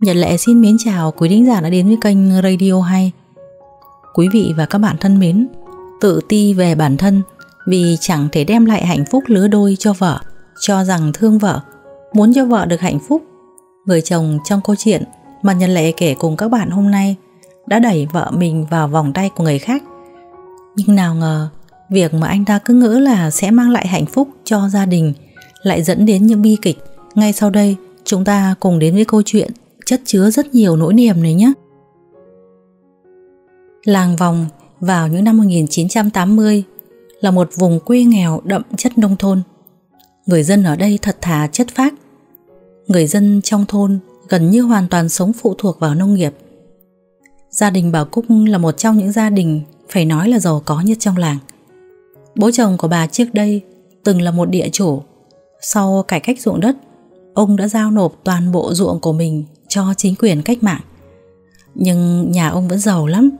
Nhật Lệ xin mến chào quý thính giả đã đến với kênh Radio Hay. Quý vị và các bạn thân mến, tự ti về bản thân vì chẳng thể đem lại hạnh phúc lứa đôi cho vợ, cho rằng thương vợ, muốn cho vợ được hạnh phúc. Người chồng trong câu chuyện mà Nhật Lệ kể cùng các bạn hôm nay đã đẩy vợ mình vào vòng tay của người khác. Nhưng nào ngờ, việc mà anh ta cứ ngỡ là sẽ mang lại hạnh phúc cho gia đình lại dẫn đến những bi kịch. Ngay sau đây, chúng ta cùng đến với câu chuyện chất chứa rất nhiều nỗi niềm này nhé. Làng Vòng vào những năm 1980 là một vùng quê nghèo đậm chất nông thôn. Người dân ở đây thật thà chất phác. Người dân trong thôn gần như hoàn toàn sống phụ thuộc vào nông nghiệp. Gia đình bà Cúc là một trong những gia đình phải nói là giàu có nhất trong làng. Bố chồng của bà trước đây từng là một địa chủ. Sau cải cách ruộng đất, ông đã giao nộp toàn bộ ruộng của mình cho chính quyền cách mạng. Nhưng nhà ông vẫn giàu lắm.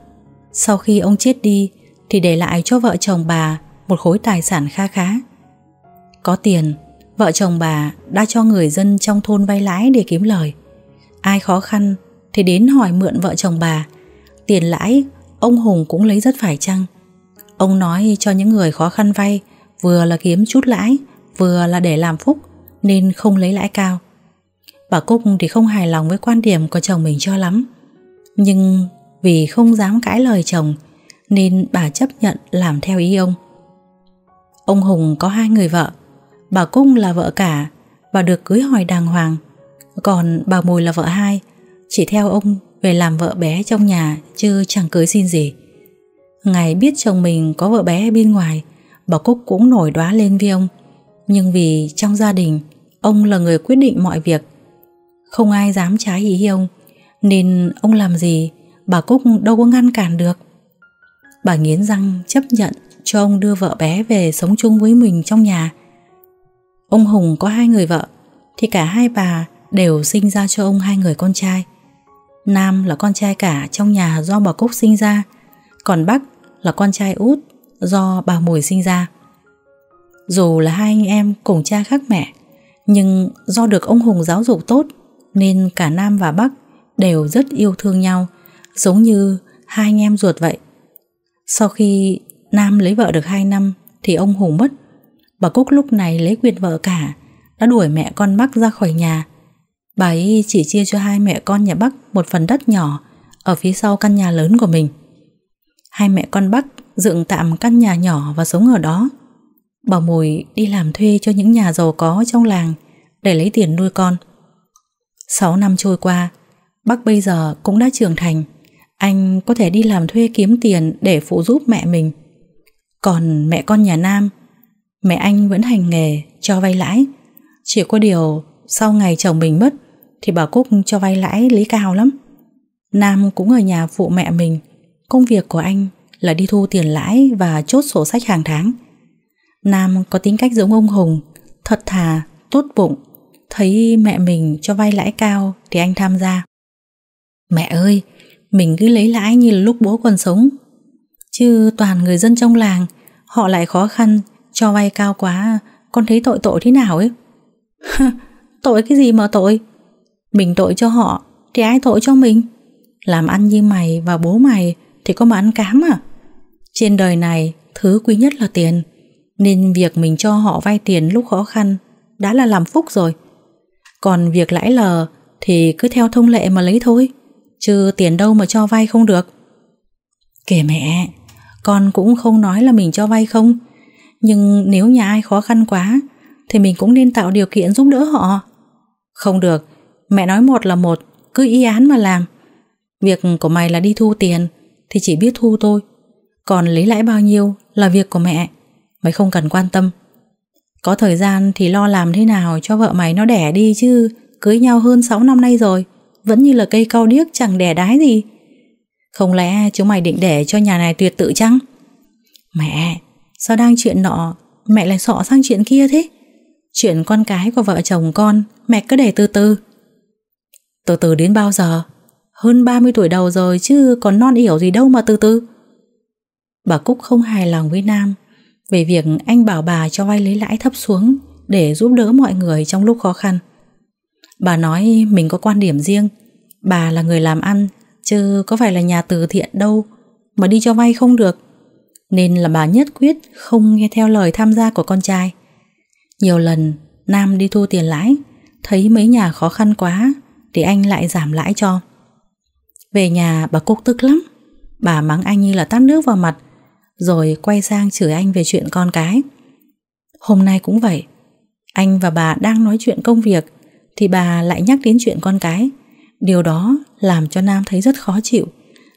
Sau khi ông chết đi thì để lại cho vợ chồng bà một khối tài sản kha khá. Có tiền, vợ chồng bà đã cho người dân trong thôn vay lãi để kiếm lời. Ai khó khăn thì đến hỏi mượn vợ chồng bà. Tiền lãi ông Hùng cũng lấy rất phải chăng. Ông nói cho những người khó khăn vay vừa là kiếm chút lãi, vừa là để làm phúc nên không lấy lãi cao. Bà Cúc thì không hài lòng với quan điểm của chồng mình cho lắm Nhưng vì không dám cãi lời chồng Nên bà chấp nhận làm theo ý ông Ông Hùng có hai người vợ Bà Cúc là vợ cả Và được cưới hỏi đàng hoàng Còn bà Mùi là vợ hai Chỉ theo ông về làm vợ bé trong nhà Chứ chẳng cưới xin gì Ngày biết chồng mình có vợ bé bên ngoài Bà Cúc cũng nổi đoá lên với ông Nhưng vì trong gia đình Ông là người quyết định mọi việc không ai dám trái ý ông Nên ông làm gì Bà Cúc đâu có ngăn cản được Bà nghiến răng chấp nhận Cho ông đưa vợ bé về sống chung với mình trong nhà Ông Hùng có hai người vợ Thì cả hai bà đều sinh ra cho ông hai người con trai Nam là con trai cả trong nhà do bà Cúc sinh ra Còn Bắc là con trai út do bà Mùi sinh ra Dù là hai anh em cùng cha khác mẹ Nhưng do được ông Hùng giáo dục tốt nên cả Nam và Bắc đều rất yêu thương nhau, giống như hai anh em ruột vậy. Sau khi Nam lấy vợ được 2 năm thì ông Hùng mất. Bà Cúc lúc này lấy quyền vợ cả, đã đuổi mẹ con Bắc ra khỏi nhà. Bà ấy chỉ chia cho hai mẹ con nhà Bắc một phần đất nhỏ ở phía sau căn nhà lớn của mình. Hai mẹ con Bắc dựng tạm căn nhà nhỏ và sống ở đó. Bà Mùi đi làm thuê cho những nhà giàu có trong làng để lấy tiền nuôi con. 6 năm trôi qua, bác bây giờ cũng đã trưởng thành. Anh có thể đi làm thuê kiếm tiền để phụ giúp mẹ mình. Còn mẹ con nhà Nam, mẹ anh vẫn hành nghề cho vay lãi. Chỉ có điều sau ngày chồng mình mất thì bà Cúc cho vay lãi lý cao lắm. Nam cũng ở nhà phụ mẹ mình. Công việc của anh là đi thu tiền lãi và chốt sổ sách hàng tháng. Nam có tính cách giống ông Hùng, thật thà, tốt bụng Thấy mẹ mình cho vay lãi cao thì anh tham gia. Mẹ ơi, mình cứ lấy lãi như lúc bố còn sống. Chứ toàn người dân trong làng, họ lại khó khăn, cho vay cao quá, con thấy tội tội thế nào ấy. tội cái gì mà tội? Mình tội cho họ, thì ai tội cho mình? Làm ăn như mày và bố mày thì có mà ăn cám à? Trên đời này, thứ quý nhất là tiền. Nên việc mình cho họ vay tiền lúc khó khăn đã là làm phúc rồi. Còn việc lãi lờ thì cứ theo thông lệ mà lấy thôi, chứ tiền đâu mà cho vay không được. Kể mẹ, con cũng không nói là mình cho vay không, nhưng nếu nhà ai khó khăn quá thì mình cũng nên tạo điều kiện giúp đỡ họ. Không được, mẹ nói một là một, cứ ý án mà làm. Việc của mày là đi thu tiền thì chỉ biết thu thôi, còn lấy lãi bao nhiêu là việc của mẹ, mày không cần quan tâm. Có thời gian thì lo làm thế nào cho vợ mày nó đẻ đi chứ Cưới nhau hơn 6 năm nay rồi Vẫn như là cây cao điếc chẳng đẻ đái gì Không lẽ chúng mày định để cho nhà này tuyệt tự chăng Mẹ Sao đang chuyện nọ Mẹ lại sọ sang chuyện kia thế Chuyện con cái của vợ chồng con Mẹ cứ để từ từ Từ từ đến bao giờ Hơn 30 tuổi đầu rồi chứ còn non yểu gì đâu mà từ từ Bà Cúc không hài lòng với Nam về việc anh bảo bà cho vay lấy lãi thấp xuống để giúp đỡ mọi người trong lúc khó khăn. Bà nói mình có quan điểm riêng, bà là người làm ăn chứ có phải là nhà từ thiện đâu mà đi cho vay không được. Nên là bà nhất quyết không nghe theo lời tham gia của con trai. Nhiều lần Nam đi thu tiền lãi, thấy mấy nhà khó khăn quá thì anh lại giảm lãi cho. Về nhà bà cúc tức lắm, bà mắng anh như là tát nước vào mặt rồi quay sang chửi anh về chuyện con cái. Hôm nay cũng vậy, anh và bà đang nói chuyện công việc thì bà lại nhắc đến chuyện con cái. Điều đó làm cho Nam thấy rất khó chịu,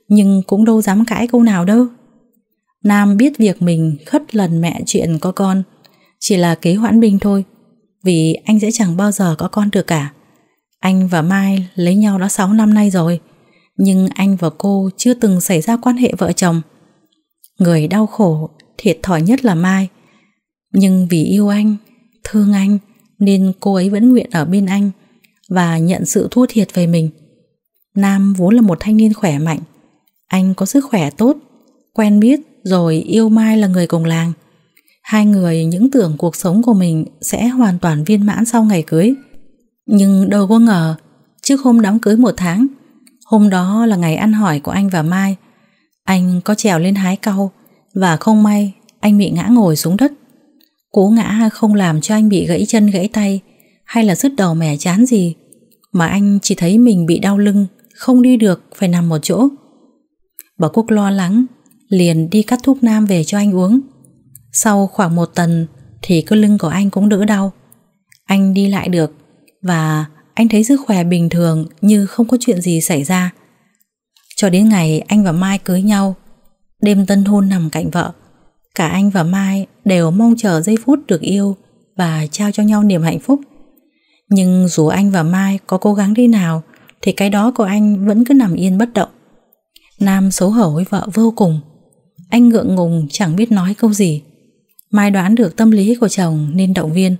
nhưng cũng đâu dám cãi câu nào đâu. Nam biết việc mình khất lần mẹ chuyện có con chỉ là kế hoãn binh thôi, vì anh sẽ chẳng bao giờ có con được cả. Anh và Mai lấy nhau đã 6 năm nay rồi, nhưng anh và cô chưa từng xảy ra quan hệ vợ chồng. Người đau khổ, thiệt thòi nhất là Mai. Nhưng vì yêu anh, thương anh, nên cô ấy vẫn nguyện ở bên anh và nhận sự thua thiệt về mình. Nam vốn là một thanh niên khỏe mạnh. Anh có sức khỏe tốt, quen biết rồi yêu Mai là người cùng làng. Hai người những tưởng cuộc sống của mình sẽ hoàn toàn viên mãn sau ngày cưới. Nhưng đâu có ngờ, trước hôm đám cưới một tháng, hôm đó là ngày ăn hỏi của anh và Mai, anh có trèo lên hái cau và không may anh bị ngã ngồi xuống đất. Cú ngã không làm cho anh bị gãy chân gãy tay hay là sứt đầu mẻ chán gì mà anh chỉ thấy mình bị đau lưng, không đi được, phải nằm một chỗ. Bà Cúc lo lắng, liền đi cắt thuốc nam về cho anh uống. Sau khoảng một tuần thì cơ lưng của anh cũng đỡ đau. Anh đi lại được và anh thấy sức khỏe bình thường như không có chuyện gì xảy ra. Cho đến ngày anh và Mai cưới nhau Đêm tân hôn nằm cạnh vợ Cả anh và Mai đều mong chờ giây phút được yêu Và trao cho nhau niềm hạnh phúc Nhưng dù anh và Mai có cố gắng đi nào Thì cái đó của anh vẫn cứ nằm yên bất động Nam xấu hổ với vợ vô cùng Anh ngượng ngùng chẳng biết nói câu gì Mai đoán được tâm lý của chồng nên động viên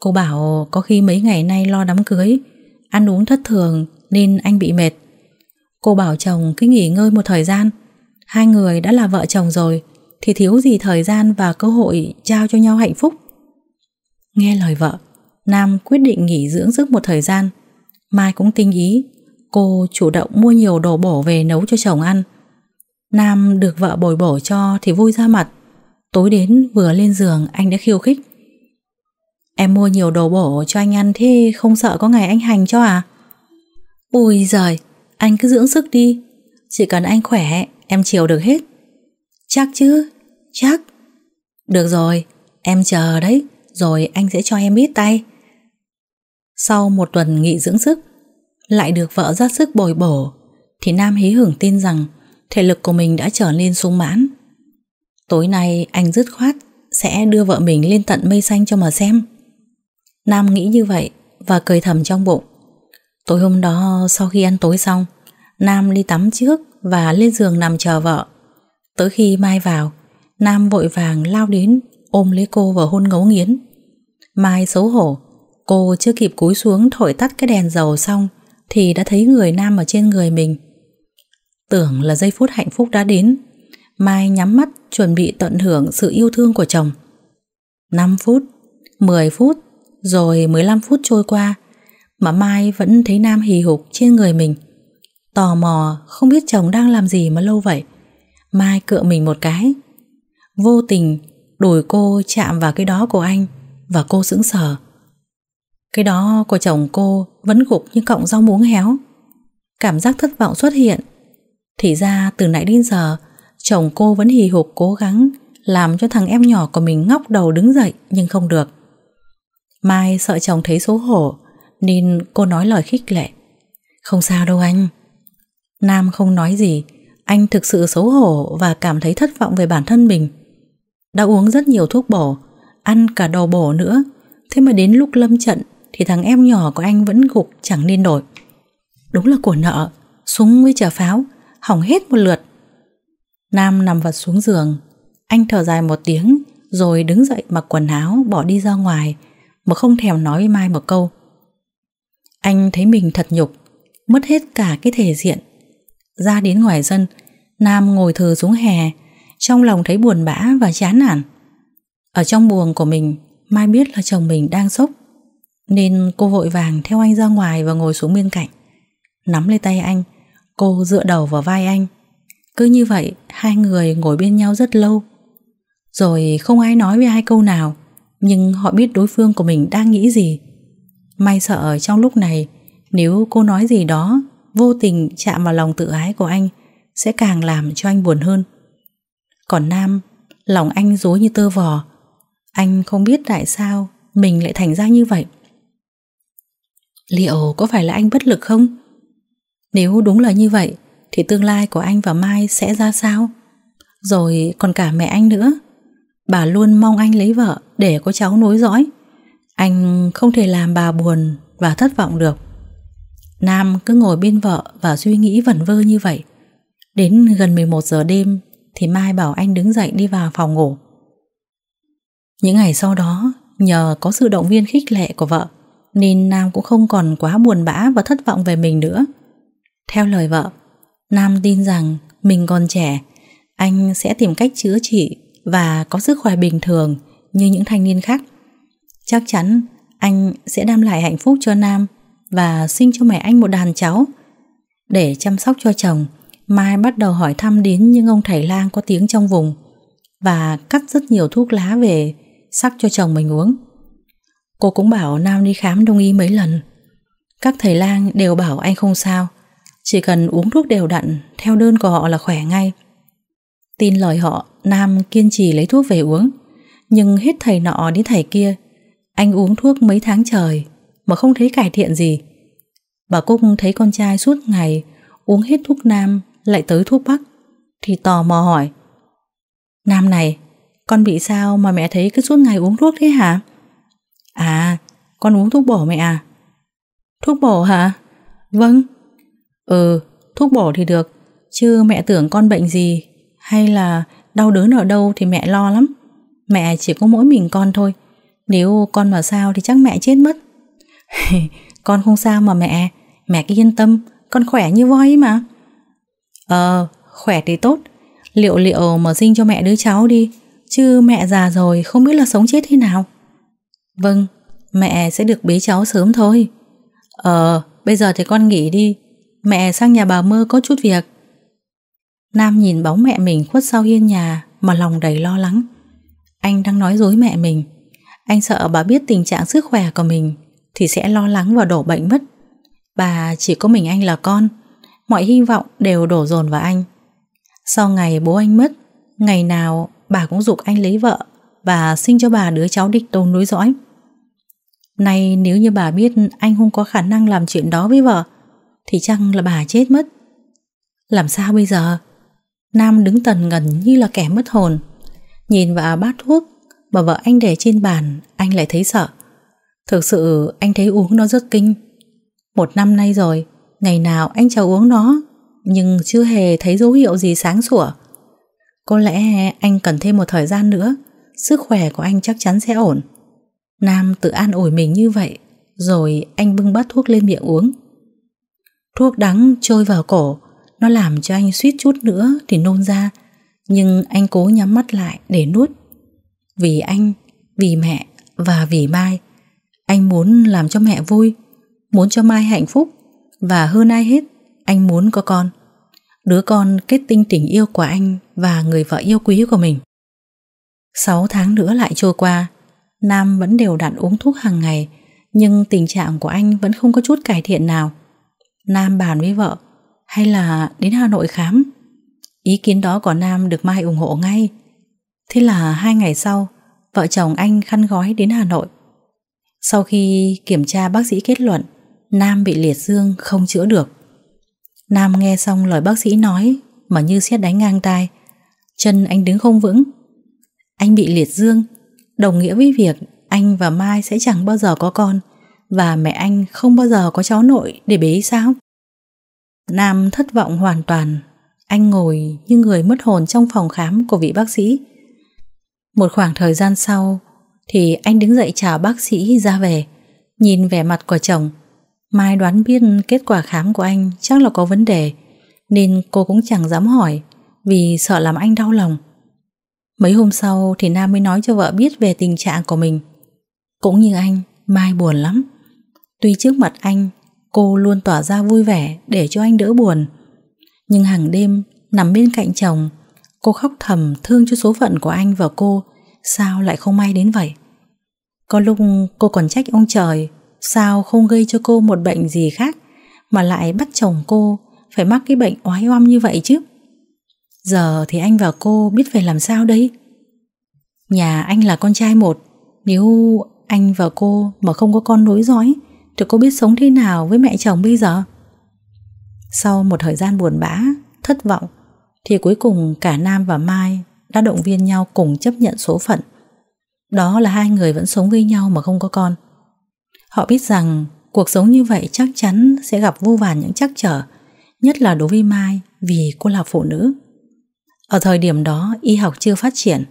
Cô bảo có khi mấy ngày nay lo đám cưới Ăn uống thất thường nên anh bị mệt Cô bảo chồng cứ nghỉ ngơi một thời gian Hai người đã là vợ chồng rồi Thì thiếu gì thời gian và cơ hội Trao cho nhau hạnh phúc Nghe lời vợ Nam quyết định nghỉ dưỡng sức một thời gian Mai cũng tinh ý Cô chủ động mua nhiều đồ bổ về nấu cho chồng ăn Nam được vợ bồi bổ cho Thì vui ra mặt Tối đến vừa lên giường anh đã khiêu khích Em mua nhiều đồ bổ cho anh ăn thế không sợ có ngày anh hành cho à? Ui giời, anh cứ dưỡng sức đi Chỉ cần anh khỏe em chiều được hết Chắc chứ Chắc Được rồi em chờ đấy Rồi anh sẽ cho em biết tay Sau một tuần nghỉ dưỡng sức Lại được vợ ra sức bồi bổ Thì Nam hí hưởng tin rằng Thể lực của mình đã trở nên sung mãn Tối nay anh dứt khoát Sẽ đưa vợ mình lên tận mây xanh cho mà xem Nam nghĩ như vậy Và cười thầm trong bụng Tối hôm đó sau khi ăn tối xong Nam đi tắm trước Và lên giường nằm chờ vợ Tới khi Mai vào Nam vội vàng lao đến Ôm lấy cô và hôn ngấu nghiến Mai xấu hổ Cô chưa kịp cúi xuống thổi tắt cái đèn dầu xong Thì đã thấy người Nam ở trên người mình Tưởng là giây phút hạnh phúc đã đến Mai nhắm mắt chuẩn bị tận hưởng sự yêu thương của chồng 5 phút 10 phút Rồi 15 phút trôi qua mà Mai vẫn thấy Nam hì hục trên người mình. Tò mò, không biết chồng đang làm gì mà lâu vậy. Mai cựa mình một cái. Vô tình, đùi cô chạm vào cái đó của anh và cô sững sờ. Cái đó của chồng cô vẫn gục như cọng rau muống héo. Cảm giác thất vọng xuất hiện. Thì ra từ nãy đến giờ, chồng cô vẫn hì hục cố gắng làm cho thằng em nhỏ của mình ngóc đầu đứng dậy nhưng không được. Mai sợ chồng thấy xấu hổ nên cô nói lời khích lệ. Không sao đâu anh. Nam không nói gì, anh thực sự xấu hổ và cảm thấy thất vọng về bản thân mình. Đã uống rất nhiều thuốc bổ, ăn cả đồ bổ nữa, thế mà đến lúc lâm trận thì thằng em nhỏ của anh vẫn gục chẳng nên nổi. Đúng là của nợ, súng với chở pháo, hỏng hết một lượt. Nam nằm vật xuống giường, anh thở dài một tiếng rồi đứng dậy mặc quần áo bỏ đi ra ngoài mà không thèm nói với Mai một câu. Anh thấy mình thật nhục, mất hết cả cái thể diện. Ra đến ngoài dân, Nam ngồi thờ xuống hè, trong lòng thấy buồn bã và chán nản. Ở trong buồng của mình, Mai biết là chồng mình đang sốc, nên cô vội vàng theo anh ra ngoài và ngồi xuống bên cạnh. Nắm lấy tay anh, cô dựa đầu vào vai anh. Cứ như vậy, hai người ngồi bên nhau rất lâu. Rồi không ai nói với hai câu nào, nhưng họ biết đối phương của mình đang nghĩ gì. May sợ trong lúc này Nếu cô nói gì đó Vô tình chạm vào lòng tự ái của anh Sẽ càng làm cho anh buồn hơn Còn Nam Lòng anh dối như tơ vò Anh không biết tại sao Mình lại thành ra như vậy Liệu có phải là anh bất lực không? Nếu đúng là như vậy Thì tương lai của anh và Mai sẽ ra sao? Rồi còn cả mẹ anh nữa Bà luôn mong anh lấy vợ Để có cháu nối dõi anh không thể làm bà buồn và thất vọng được. Nam cứ ngồi bên vợ và suy nghĩ vẩn vơ như vậy. Đến gần 11 giờ đêm thì Mai bảo anh đứng dậy đi vào phòng ngủ. Những ngày sau đó, nhờ có sự động viên khích lệ của vợ, nên Nam cũng không còn quá buồn bã và thất vọng về mình nữa. Theo lời vợ, Nam tin rằng mình còn trẻ, anh sẽ tìm cách chữa trị và có sức khỏe bình thường như những thanh niên khác. Chắc chắn anh sẽ đem lại hạnh phúc cho Nam và sinh cho mẹ anh một đàn cháu. Để chăm sóc cho chồng, Mai bắt đầu hỏi thăm đến những ông thầy lang có tiếng trong vùng và cắt rất nhiều thuốc lá về sắc cho chồng mình uống. Cô cũng bảo Nam đi khám đông y mấy lần. Các thầy lang đều bảo anh không sao, chỉ cần uống thuốc đều đặn theo đơn của họ là khỏe ngay. Tin lời họ, Nam kiên trì lấy thuốc về uống, nhưng hết thầy nọ đến thầy kia anh uống thuốc mấy tháng trời mà không thấy cải thiện gì. Bà Cúc thấy con trai suốt ngày uống hết thuốc nam lại tới thuốc bắc thì tò mò hỏi Nam này, con bị sao mà mẹ thấy cứ suốt ngày uống thuốc thế hả? À, con uống thuốc bổ mẹ à? Thuốc bổ hả? Vâng. Ừ, thuốc bổ thì được, chứ mẹ tưởng con bệnh gì hay là đau đớn ở đâu thì mẹ lo lắm. Mẹ chỉ có mỗi mình con thôi. Nếu con mà sao thì chắc mẹ chết mất Con không sao mà mẹ Mẹ cứ yên tâm Con khỏe như voi mà Ờ khỏe thì tốt Liệu liệu mà sinh cho mẹ đứa cháu đi Chứ mẹ già rồi không biết là sống chết thế nào Vâng Mẹ sẽ được bế cháu sớm thôi Ờ bây giờ thì con nghỉ đi Mẹ sang nhà bà mơ có chút việc Nam nhìn bóng mẹ mình khuất sau hiên nhà Mà lòng đầy lo lắng Anh đang nói dối mẹ mình anh sợ bà biết tình trạng sức khỏe của mình thì sẽ lo lắng và đổ bệnh mất. Bà chỉ có mình anh là con, mọi hy vọng đều đổ dồn vào anh. Sau ngày bố anh mất, ngày nào bà cũng dục anh lấy vợ và sinh cho bà đứa cháu địch tôn núi dõi. Nay nếu như bà biết anh không có khả năng làm chuyện đó với vợ, thì chăng là bà chết mất. Làm sao bây giờ? Nam đứng tần ngần như là kẻ mất hồn. Nhìn vào bát thuốc mà vợ anh để trên bàn Anh lại thấy sợ Thực sự anh thấy uống nó rất kinh Một năm nay rồi Ngày nào anh chả uống nó Nhưng chưa hề thấy dấu hiệu gì sáng sủa Có lẽ anh cần thêm một thời gian nữa Sức khỏe của anh chắc chắn sẽ ổn Nam tự an ủi mình như vậy Rồi anh bưng bát thuốc lên miệng uống Thuốc đắng trôi vào cổ Nó làm cho anh suýt chút nữa thì nôn ra Nhưng anh cố nhắm mắt lại để nuốt vì anh, vì mẹ và vì Mai. Anh muốn làm cho mẹ vui, muốn cho Mai hạnh phúc và hơn ai hết, anh muốn có con. Đứa con kết tinh tình yêu của anh và người vợ yêu quý của mình. 6 tháng nữa lại trôi qua, Nam vẫn đều đặn uống thuốc hàng ngày, nhưng tình trạng của anh vẫn không có chút cải thiện nào. Nam bàn với vợ, hay là đến Hà Nội khám? Ý kiến đó của Nam được Mai ủng hộ ngay. Thế là hai ngày sau, vợ chồng anh khăn gói đến Hà Nội. Sau khi kiểm tra bác sĩ kết luận, Nam bị liệt dương không chữa được. Nam nghe xong lời bác sĩ nói mà như xét đánh ngang tai. Chân anh đứng không vững. Anh bị liệt dương, đồng nghĩa với việc anh và Mai sẽ chẳng bao giờ có con và mẹ anh không bao giờ có cháu nội để bế sao. Nam thất vọng hoàn toàn. Anh ngồi như người mất hồn trong phòng khám của vị bác sĩ một khoảng thời gian sau thì anh đứng dậy chào bác sĩ ra về. Nhìn vẻ mặt của chồng, Mai đoán biết kết quả khám của anh chắc là có vấn đề, nên cô cũng chẳng dám hỏi vì sợ làm anh đau lòng. Mấy hôm sau thì Nam mới nói cho vợ biết về tình trạng của mình. Cũng như anh, Mai buồn lắm. Tuy trước mặt anh, cô luôn tỏ ra vui vẻ để cho anh đỡ buồn. Nhưng hàng đêm, nằm bên cạnh chồng, Cô khóc thầm thương cho số phận của anh và cô Sao lại không may đến vậy Có lúc cô còn trách ông trời Sao không gây cho cô một bệnh gì khác Mà lại bắt chồng cô Phải mắc cái bệnh oái oăm như vậy chứ Giờ thì anh và cô biết phải làm sao đây Nhà anh là con trai một Nếu anh và cô mà không có con nối dõi Thì cô biết sống thế nào với mẹ chồng bây giờ Sau một thời gian buồn bã Thất vọng thì cuối cùng cả Nam và Mai đã động viên nhau cùng chấp nhận số phận. Đó là hai người vẫn sống với nhau mà không có con. Họ biết rằng cuộc sống như vậy chắc chắn sẽ gặp vô vàn những trắc trở, nhất là đối với Mai vì cô là phụ nữ. Ở thời điểm đó, y học chưa phát triển.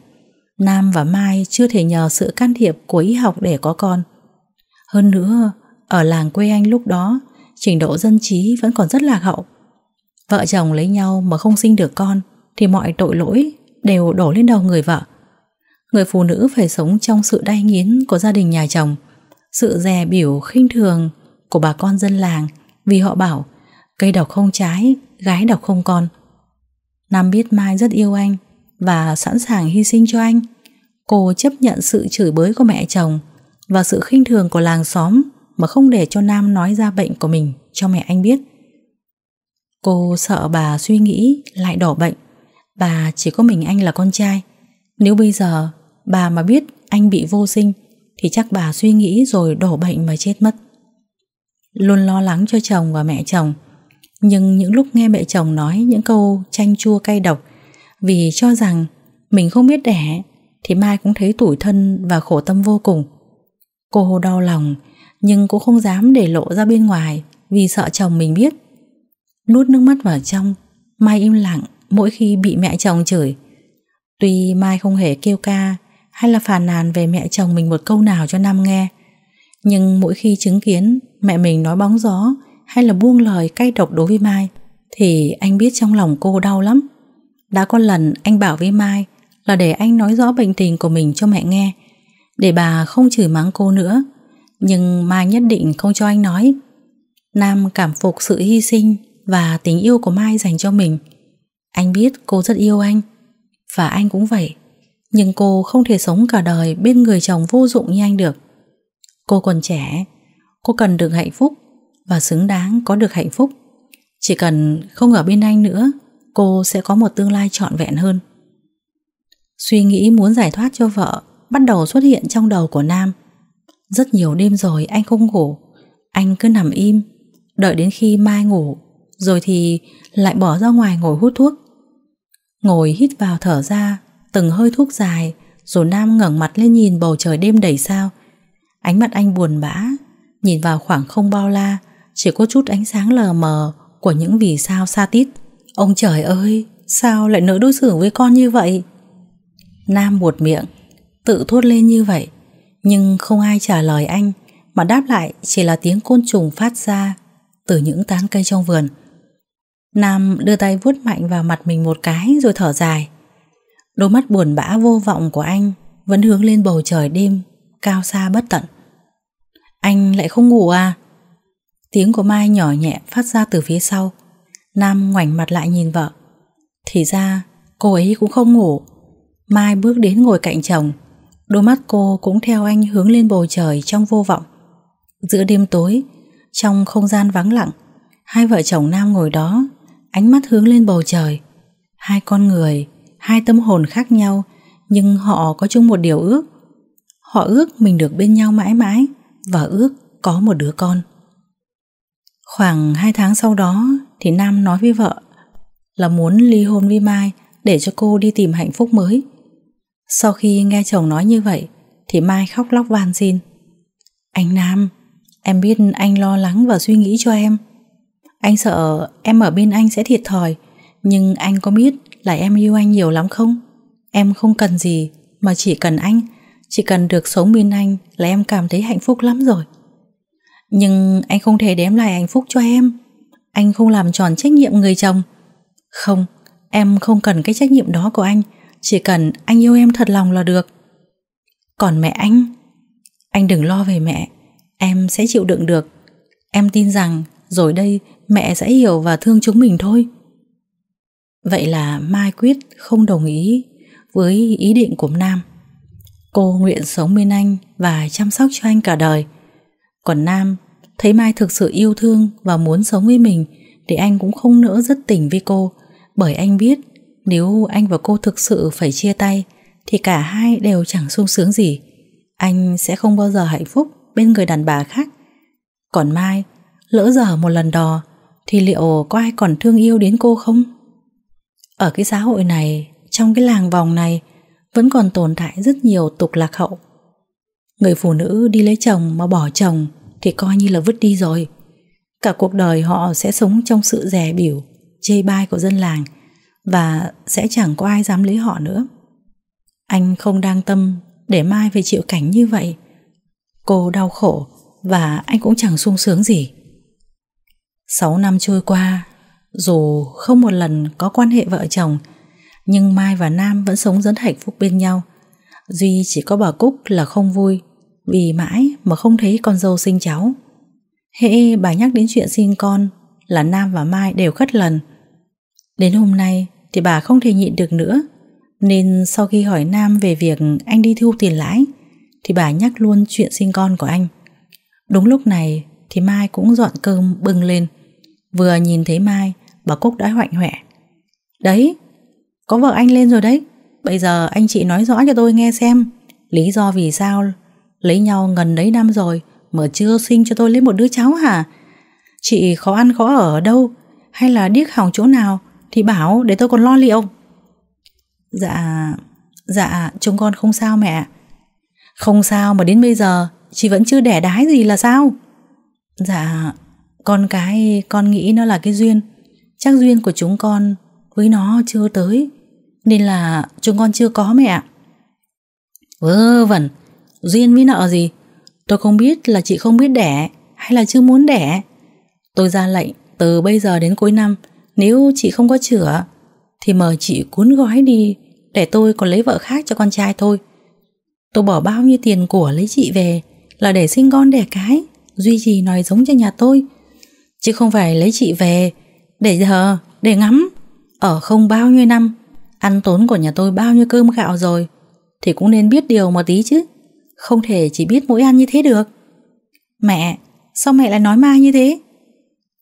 Nam và Mai chưa thể nhờ sự can thiệp của y học để có con. Hơn nữa, ở làng quê anh lúc đó, trình độ dân trí vẫn còn rất lạc hậu. Vợ chồng lấy nhau mà không sinh được con thì mọi tội lỗi đều đổ lên đầu người vợ. Người phụ nữ phải sống trong sự đay nghiến của gia đình nhà chồng, sự dè biểu khinh thường của bà con dân làng vì họ bảo cây độc không trái, gái độc không con. Nam biết Mai rất yêu anh và sẵn sàng hy sinh cho anh. Cô chấp nhận sự chửi bới của mẹ chồng và sự khinh thường của làng xóm mà không để cho Nam nói ra bệnh của mình cho mẹ anh biết. Cô sợ bà suy nghĩ lại đổ bệnh Bà chỉ có mình anh là con trai Nếu bây giờ bà mà biết anh bị vô sinh Thì chắc bà suy nghĩ rồi đổ bệnh mà chết mất Luôn lo lắng cho chồng và mẹ chồng Nhưng những lúc nghe mẹ chồng nói những câu chanh chua cay độc Vì cho rằng mình không biết đẻ Thì Mai cũng thấy tủi thân và khổ tâm vô cùng Cô đau lòng Nhưng cô không dám để lộ ra bên ngoài Vì sợ chồng mình biết nuốt nước mắt vào trong. Mai im lặng mỗi khi bị mẹ chồng chửi. Tuy Mai không hề kêu ca hay là phàn nàn về mẹ chồng mình một câu nào cho Nam nghe, nhưng mỗi khi chứng kiến mẹ mình nói bóng gió hay là buông lời cay độc đối với Mai, thì anh biết trong lòng cô đau lắm. Đã có lần anh bảo với Mai là để anh nói rõ bệnh tình của mình cho mẹ nghe, để bà không chửi mắng cô nữa. Nhưng Mai nhất định không cho anh nói. Nam cảm phục sự hy sinh và tình yêu của Mai dành cho mình. Anh biết cô rất yêu anh, và anh cũng vậy. Nhưng cô không thể sống cả đời bên người chồng vô dụng như anh được. Cô còn trẻ, cô cần được hạnh phúc và xứng đáng có được hạnh phúc. Chỉ cần không ở bên anh nữa, cô sẽ có một tương lai trọn vẹn hơn. Suy nghĩ muốn giải thoát cho vợ bắt đầu xuất hiện trong đầu của Nam. Rất nhiều đêm rồi anh không ngủ, anh cứ nằm im, đợi đến khi Mai ngủ rồi thì lại bỏ ra ngoài ngồi hút thuốc. Ngồi hít vào thở ra, từng hơi thuốc dài, rồi Nam ngẩng mặt lên nhìn bầu trời đêm đầy sao. Ánh mắt anh buồn bã, nhìn vào khoảng không bao la, chỉ có chút ánh sáng lờ mờ của những vì sao xa tít. Ông trời ơi, sao lại nỡ đối xử với con như vậy? Nam buột miệng, tự thốt lên như vậy, nhưng không ai trả lời anh, mà đáp lại chỉ là tiếng côn trùng phát ra từ những tán cây trong vườn. Nam đưa tay vuốt mạnh vào mặt mình một cái rồi thở dài. Đôi mắt buồn bã vô vọng của anh vẫn hướng lên bầu trời đêm, cao xa bất tận. Anh lại không ngủ à? Tiếng của Mai nhỏ nhẹ phát ra từ phía sau. Nam ngoảnh mặt lại nhìn vợ. Thì ra cô ấy cũng không ngủ. Mai bước đến ngồi cạnh chồng. Đôi mắt cô cũng theo anh hướng lên bầu trời trong vô vọng. Giữa đêm tối, trong không gian vắng lặng, hai vợ chồng Nam ngồi đó ánh mắt hướng lên bầu trời. Hai con người, hai tâm hồn khác nhau, nhưng họ có chung một điều ước. Họ ước mình được bên nhau mãi mãi và ước có một đứa con. Khoảng hai tháng sau đó thì Nam nói với vợ là muốn ly hôn với Mai để cho cô đi tìm hạnh phúc mới. Sau khi nghe chồng nói như vậy thì Mai khóc lóc van xin. Anh Nam, em biết anh lo lắng và suy nghĩ cho em. Anh sợ em ở bên anh sẽ thiệt thòi Nhưng anh có biết là em yêu anh nhiều lắm không? Em không cần gì Mà chỉ cần anh Chỉ cần được sống bên anh là em cảm thấy hạnh phúc lắm rồi Nhưng anh không thể đếm lại hạnh phúc cho em Anh không làm tròn trách nhiệm người chồng Không Em không cần cái trách nhiệm đó của anh Chỉ cần anh yêu em thật lòng là được Còn mẹ anh Anh đừng lo về mẹ Em sẽ chịu đựng được Em tin rằng rồi đây mẹ sẽ hiểu và thương chúng mình thôi. Vậy là Mai quyết không đồng ý với ý định của Nam. Cô nguyện sống bên anh và chăm sóc cho anh cả đời. Còn Nam thấy Mai thực sự yêu thương và muốn sống với mình thì anh cũng không nỡ dứt tình với cô bởi anh biết nếu anh và cô thực sự phải chia tay thì cả hai đều chẳng sung sướng gì. Anh sẽ không bao giờ hạnh phúc bên người đàn bà khác. Còn Mai, lỡ giờ một lần đò thì liệu có ai còn thương yêu đến cô không? Ở cái xã hội này, trong cái làng vòng này, vẫn còn tồn tại rất nhiều tục lạc hậu. Người phụ nữ đi lấy chồng mà bỏ chồng thì coi như là vứt đi rồi. Cả cuộc đời họ sẽ sống trong sự rẻ biểu, chê bai của dân làng và sẽ chẳng có ai dám lấy họ nữa. Anh không đang tâm để mai phải chịu cảnh như vậy. Cô đau khổ và anh cũng chẳng sung sướng gì. 6 năm trôi qua, dù không một lần có quan hệ vợ chồng, nhưng Mai và Nam vẫn sống rất hạnh phúc bên nhau. Duy chỉ có bà Cúc là không vui, vì mãi mà không thấy con dâu sinh cháu. Hễ bà nhắc đến chuyện sinh con là Nam và Mai đều khất lần. Đến hôm nay thì bà không thể nhịn được nữa, nên sau khi hỏi Nam về việc anh đi thu tiền lãi, thì bà nhắc luôn chuyện sinh con của anh. Đúng lúc này thì Mai cũng dọn cơm bưng lên. Vừa nhìn thấy Mai, bà Cúc đã hoạnh hoẹ. Đấy, có vợ anh lên rồi đấy. Bây giờ anh chị nói rõ cho tôi nghe xem lý do vì sao lấy nhau gần đấy năm rồi mà chưa sinh cho tôi lấy một đứa cháu hả? Chị khó ăn khó ở đâu hay là điếc hỏng chỗ nào thì bảo để tôi còn lo liệu. Dạ, dạ chúng con không sao mẹ. Không sao mà đến bây giờ chị vẫn chưa đẻ đái gì là sao? Dạ, con cái con nghĩ nó là cái duyên Chắc duyên của chúng con với nó chưa tới Nên là chúng con chưa có mẹ ạ Vớ vẩn Duyên với nợ gì Tôi không biết là chị không biết đẻ Hay là chưa muốn đẻ Tôi ra lệnh từ bây giờ đến cuối năm Nếu chị không có chữa Thì mời chị cuốn gói đi Để tôi còn lấy vợ khác cho con trai thôi Tôi bỏ bao nhiêu tiền của lấy chị về Là để sinh con đẻ cái Duy trì nói giống cho nhà tôi Chứ không phải lấy chị về Để giờ, để ngắm Ở không bao nhiêu năm Ăn tốn của nhà tôi bao nhiêu cơm gạo rồi Thì cũng nên biết điều một tí chứ Không thể chỉ biết mỗi ăn như thế được Mẹ, sao mẹ lại nói ma như thế?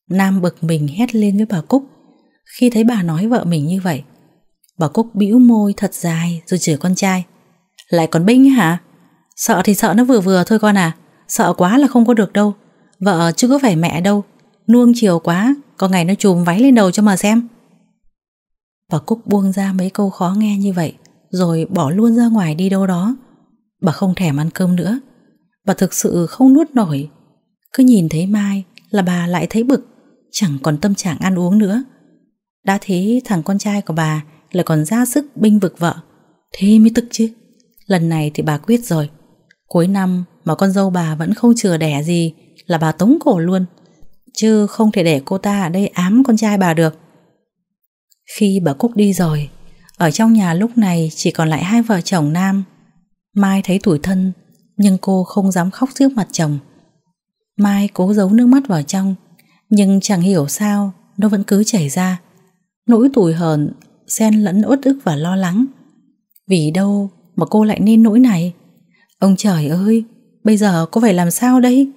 Nam bực mình hét lên với bà Cúc Khi thấy bà nói vợ mình như vậy Bà Cúc bĩu môi thật dài rồi chửi con trai Lại còn binh hả? Sợ thì sợ nó vừa vừa thôi con à Sợ quá là không có được đâu Vợ chứ có phải mẹ đâu nuông chiều quá, có ngày nó chùm váy lên đầu cho mà xem. Bà Cúc buông ra mấy câu khó nghe như vậy, rồi bỏ luôn ra ngoài đi đâu đó. Bà không thèm ăn cơm nữa, bà thực sự không nuốt nổi. Cứ nhìn thấy Mai là bà lại thấy bực, chẳng còn tâm trạng ăn uống nữa. Đã thế thằng con trai của bà lại còn ra sức binh vực vợ. Thế mới tức chứ. Lần này thì bà quyết rồi. Cuối năm mà con dâu bà vẫn không chừa đẻ gì là bà tống cổ luôn chứ không thể để cô ta ở đây ám con trai bà được. Khi bà Cúc đi rồi, ở trong nhà lúc này chỉ còn lại hai vợ chồng Nam. Mai thấy tủi thân, nhưng cô không dám khóc trước mặt chồng. Mai cố giấu nước mắt vào trong, nhưng chẳng hiểu sao nó vẫn cứ chảy ra. Nỗi tủi hờn, xen lẫn uất ức và lo lắng. Vì đâu mà cô lại nên nỗi này? Ông trời ơi, bây giờ cô phải làm sao đây?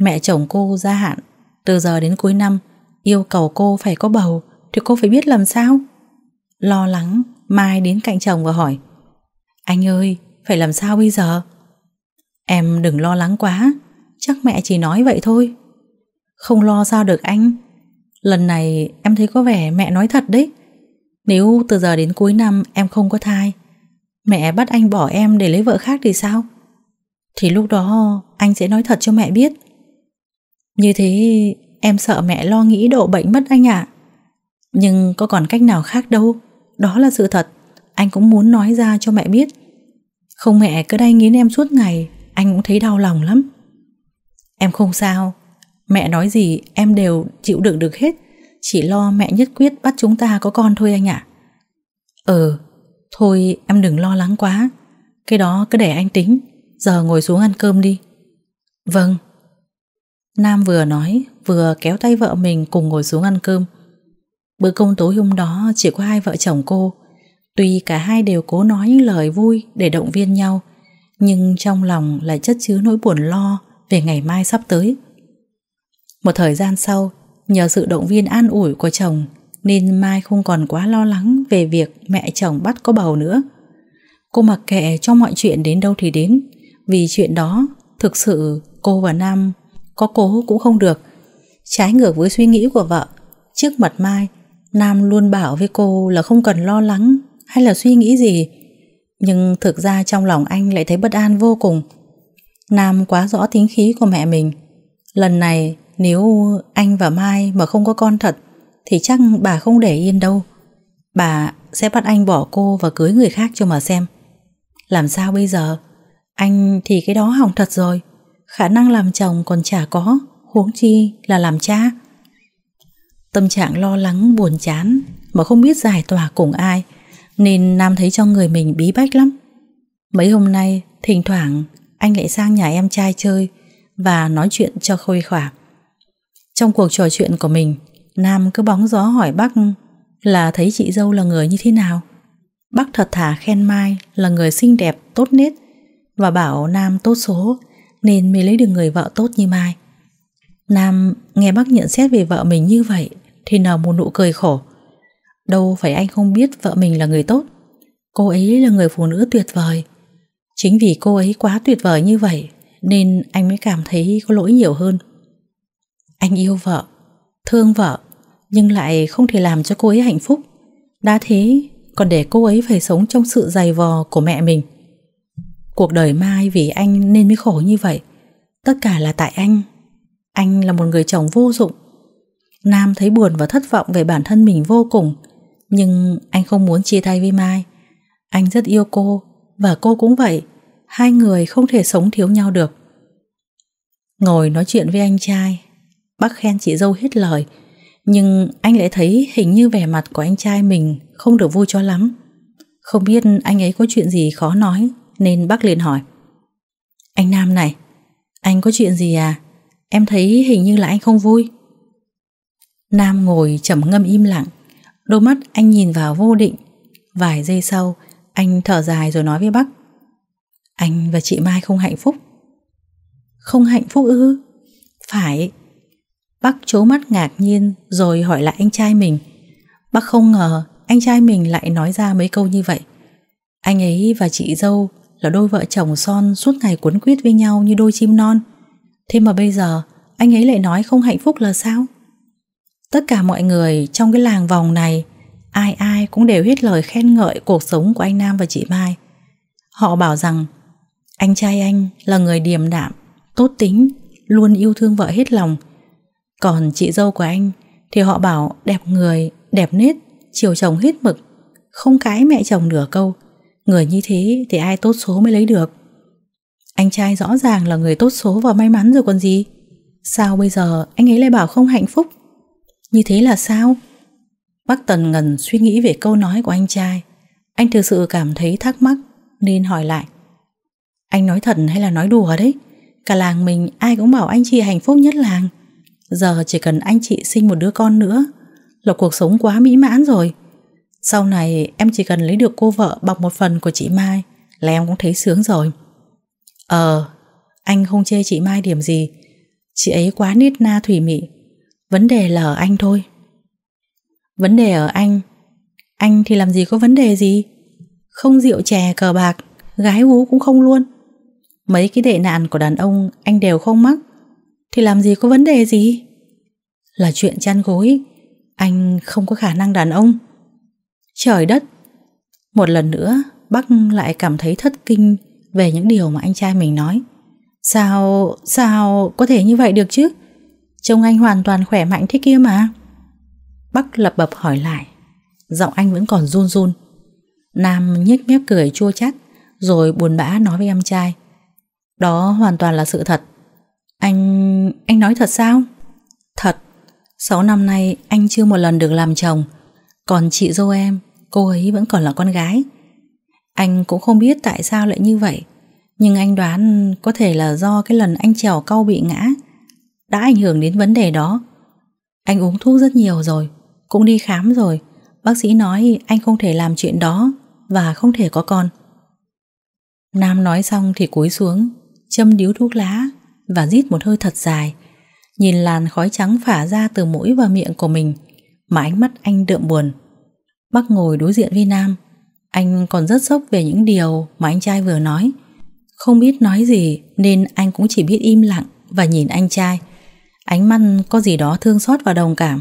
Mẹ chồng cô gia hạn từ giờ đến cuối năm, yêu cầu cô phải có bầu thì cô phải biết làm sao? Lo lắng, Mai đến cạnh chồng và hỏi Anh ơi, phải làm sao bây giờ? Em đừng lo lắng quá, chắc mẹ chỉ nói vậy thôi. Không lo sao được anh. Lần này em thấy có vẻ mẹ nói thật đấy. Nếu từ giờ đến cuối năm em không có thai, mẹ bắt anh bỏ em để lấy vợ khác thì sao? Thì lúc đó anh sẽ nói thật cho mẹ biết. Như thế em sợ mẹ lo nghĩ độ bệnh mất anh ạ. À. Nhưng có còn cách nào khác đâu. Đó là sự thật. Anh cũng muốn nói ra cho mẹ biết. Không mẹ cứ đay nghiến em suốt ngày, anh cũng thấy đau lòng lắm. Em không sao. Mẹ nói gì em đều chịu đựng được hết. Chỉ lo mẹ nhất quyết bắt chúng ta có con thôi anh ạ. À. Ừ, thôi em đừng lo lắng quá. Cái đó cứ để anh tính. Giờ ngồi xuống ăn cơm đi. Vâng. Nam vừa nói vừa kéo tay vợ mình cùng ngồi xuống ăn cơm. Bữa công tối hôm đó chỉ có hai vợ chồng cô. Tuy cả hai đều cố nói những lời vui để động viên nhau, nhưng trong lòng lại chất chứa nỗi buồn lo về ngày mai sắp tới. Một thời gian sau, nhờ sự động viên an ủi của chồng nên Mai không còn quá lo lắng về việc mẹ chồng bắt có bầu nữa. Cô mặc kệ cho mọi chuyện đến đâu thì đến, vì chuyện đó thực sự cô và Nam có cố cũng không được. Trái ngược với suy nghĩ của vợ, trước mặt Mai, Nam luôn bảo với cô là không cần lo lắng hay là suy nghĩ gì. Nhưng thực ra trong lòng anh lại thấy bất an vô cùng. Nam quá rõ tính khí của mẹ mình. Lần này nếu anh và Mai mà không có con thật thì chắc bà không để yên đâu. Bà sẽ bắt anh bỏ cô và cưới người khác cho mà xem. Làm sao bây giờ? Anh thì cái đó hỏng thật rồi khả năng làm chồng còn chả có, huống chi là làm cha. Tâm trạng lo lắng, buồn chán mà không biết giải tỏa cùng ai, nên Nam thấy cho người mình bí bách lắm. Mấy hôm nay, thỉnh thoảng anh lại sang nhà em trai chơi và nói chuyện cho khôi khỏa. Trong cuộc trò chuyện của mình, Nam cứ bóng gió hỏi bác là thấy chị dâu là người như thế nào. Bác thật thà khen Mai là người xinh đẹp, tốt nết và bảo Nam tốt số, nên mới lấy được người vợ tốt như Mai. Nam nghe bác nhận xét về vợ mình như vậy thì nở một nụ cười khổ. Đâu phải anh không biết vợ mình là người tốt. Cô ấy là người phụ nữ tuyệt vời. Chính vì cô ấy quá tuyệt vời như vậy nên anh mới cảm thấy có lỗi nhiều hơn. Anh yêu vợ, thương vợ nhưng lại không thể làm cho cô ấy hạnh phúc. Đã thế còn để cô ấy phải sống trong sự dày vò của mẹ mình. Cuộc đời Mai vì anh nên mới khổ như vậy Tất cả là tại anh Anh là một người chồng vô dụng Nam thấy buồn và thất vọng về bản thân mình vô cùng Nhưng anh không muốn chia tay với Mai Anh rất yêu cô Và cô cũng vậy Hai người không thể sống thiếu nhau được Ngồi nói chuyện với anh trai Bác khen chị dâu hết lời Nhưng anh lại thấy hình như vẻ mặt của anh trai mình Không được vui cho lắm Không biết anh ấy có chuyện gì khó nói nên bác liền hỏi Anh Nam này, anh có chuyện gì à? Em thấy hình như là anh không vui Nam ngồi trầm ngâm im lặng Đôi mắt anh nhìn vào vô định Vài giây sau Anh thở dài rồi nói với bác Anh và chị Mai không hạnh phúc Không hạnh phúc ư Phải Bác chố mắt ngạc nhiên Rồi hỏi lại anh trai mình Bác không ngờ anh trai mình lại nói ra mấy câu như vậy Anh ấy và chị dâu là đôi vợ chồng son suốt ngày cuốn quýt với nhau như đôi chim non. Thế mà bây giờ anh ấy lại nói không hạnh phúc là sao? Tất cả mọi người trong cái làng vòng này ai ai cũng đều hết lời khen ngợi cuộc sống của anh Nam và chị Mai. Họ bảo rằng anh trai anh là người điềm đạm, tốt tính, luôn yêu thương vợ hết lòng. Còn chị dâu của anh thì họ bảo đẹp người, đẹp nết, chiều chồng hết mực, không cãi mẹ chồng nửa câu. Người như thế thì ai tốt số mới lấy được Anh trai rõ ràng là người tốt số và may mắn rồi còn gì Sao bây giờ anh ấy lại bảo không hạnh phúc Như thế là sao Bác Tần ngần suy nghĩ về câu nói của anh trai Anh thực sự cảm thấy thắc mắc Nên hỏi lại Anh nói thật hay là nói đùa đấy Cả làng mình ai cũng bảo anh chị hạnh phúc nhất làng Giờ chỉ cần anh chị sinh một đứa con nữa Là cuộc sống quá mỹ mãn rồi sau này em chỉ cần lấy được cô vợ bọc một phần của chị Mai là em cũng thấy sướng rồi. Ờ, anh không chê chị Mai điểm gì. Chị ấy quá nít na thủy mị. Vấn đề là ở anh thôi. Vấn đề ở anh. Anh thì làm gì có vấn đề gì? Không rượu chè cờ bạc, gái hú cũng không luôn. Mấy cái đệ nạn của đàn ông anh đều không mắc. Thì làm gì có vấn đề gì? Là chuyện chăn gối. Anh không có khả năng đàn ông. Trời đất! Một lần nữa, bắc lại cảm thấy thất kinh về những điều mà anh trai mình nói. Sao, sao có thể như vậy được chứ? Trông anh hoàn toàn khỏe mạnh thế kia mà. Bắc lập bập hỏi lại. Giọng anh vẫn còn run run. Nam nhếch mép cười chua chát, rồi buồn bã nói với em trai. Đó hoàn toàn là sự thật. Anh... anh nói thật sao? Thật. 6 năm nay anh chưa một lần được làm chồng còn chị dâu em, cô ấy vẫn còn là con gái. Anh cũng không biết tại sao lại như vậy, nhưng anh đoán có thể là do cái lần anh trèo cau bị ngã đã ảnh hưởng đến vấn đề đó. Anh uống thuốc rất nhiều rồi, cũng đi khám rồi. Bác sĩ nói anh không thể làm chuyện đó và không thể có con. Nam nói xong thì cúi xuống, châm điếu thuốc lá và rít một hơi thật dài, nhìn làn khói trắng phả ra từ mũi và miệng của mình mà ánh mắt anh đượm buồn. bác ngồi đối diện vi Nam, anh còn rất sốc về những điều mà anh trai vừa nói. Không biết nói gì nên anh cũng chỉ biết im lặng và nhìn anh trai. Ánh mắt có gì đó thương xót và đồng cảm.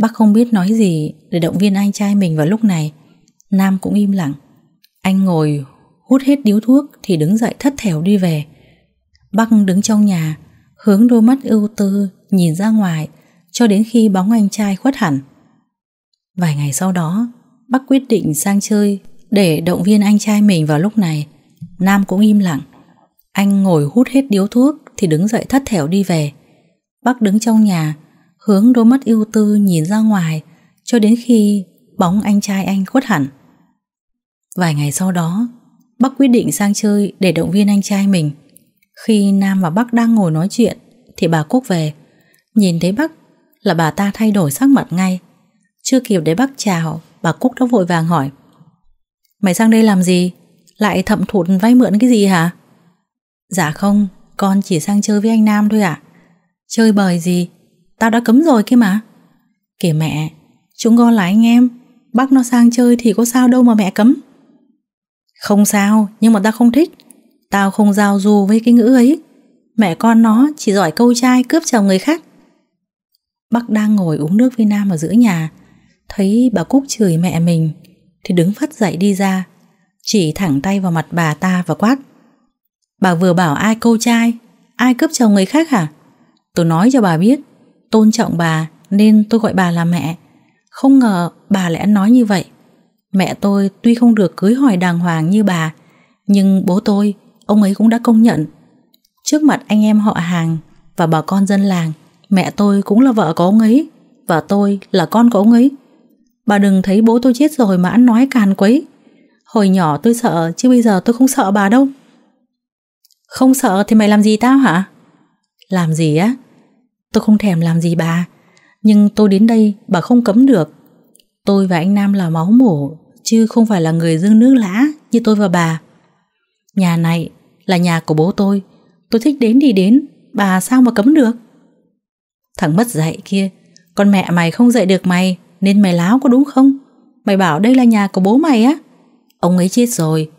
Bác không biết nói gì để động viên anh trai mình vào lúc này. Nam cũng im lặng. Anh ngồi hút hết điếu thuốc thì đứng dậy thất thểu đi về. Bác đứng trong nhà, hướng đôi mắt ưu tư nhìn ra ngoài cho đến khi bóng anh trai khuất hẳn. Vài ngày sau đó, Bắc quyết định sang chơi để động viên anh trai mình vào lúc này. Nam cũng im lặng. Anh ngồi hút hết điếu thuốc thì đứng dậy thất thểu đi về. Bắc đứng trong nhà, hướng đôi mắt ưu tư nhìn ra ngoài cho đến khi bóng anh trai anh khuất hẳn. Vài ngày sau đó, Bắc quyết định sang chơi để động viên anh trai mình. Khi Nam và Bắc đang ngồi nói chuyện thì bà Cúc về. Nhìn thấy Bắc là bà ta thay đổi sắc mặt ngay. Chưa kịp để bác chào, bà Cúc đã vội vàng hỏi. Mày sang đây làm gì? Lại thậm thụt vay mượn cái gì hả? Dạ không, con chỉ sang chơi với anh Nam thôi ạ. Chơi bời gì? Tao đã cấm rồi kia mà. Kìa mẹ, chúng con là anh em. Bác nó sang chơi thì có sao đâu mà mẹ cấm. Không sao, nhưng mà tao không thích. Tao không giao du với cái ngữ ấy. Mẹ con nó chỉ giỏi câu trai cướp chồng người khác bác đang ngồi uống nước với Nam ở giữa nhà Thấy bà Cúc chửi mẹ mình Thì đứng phát dậy đi ra Chỉ thẳng tay vào mặt bà ta và quát Bà vừa bảo ai cô trai Ai cướp chồng người khác hả Tôi nói cho bà biết Tôn trọng bà nên tôi gọi bà là mẹ Không ngờ bà lại nói như vậy Mẹ tôi tuy không được cưới hỏi đàng hoàng như bà Nhưng bố tôi Ông ấy cũng đã công nhận Trước mặt anh em họ hàng Và bà con dân làng Mẹ tôi cũng là vợ của ông ấy Và tôi là con của ông ấy Bà đừng thấy bố tôi chết rồi mà ăn nói càn quấy Hồi nhỏ tôi sợ Chứ bây giờ tôi không sợ bà đâu Không sợ thì mày làm gì tao hả Làm gì á Tôi không thèm làm gì bà Nhưng tôi đến đây bà không cấm được Tôi và anh Nam là máu mổ Chứ không phải là người dương nước lã Như tôi và bà Nhà này là nhà của bố tôi Tôi thích đến thì đến Bà sao mà cấm được Thằng mất dạy kia Con mẹ mày không dạy được mày Nên mày láo có đúng không Mày bảo đây là nhà của bố mày á Ông ấy chết rồi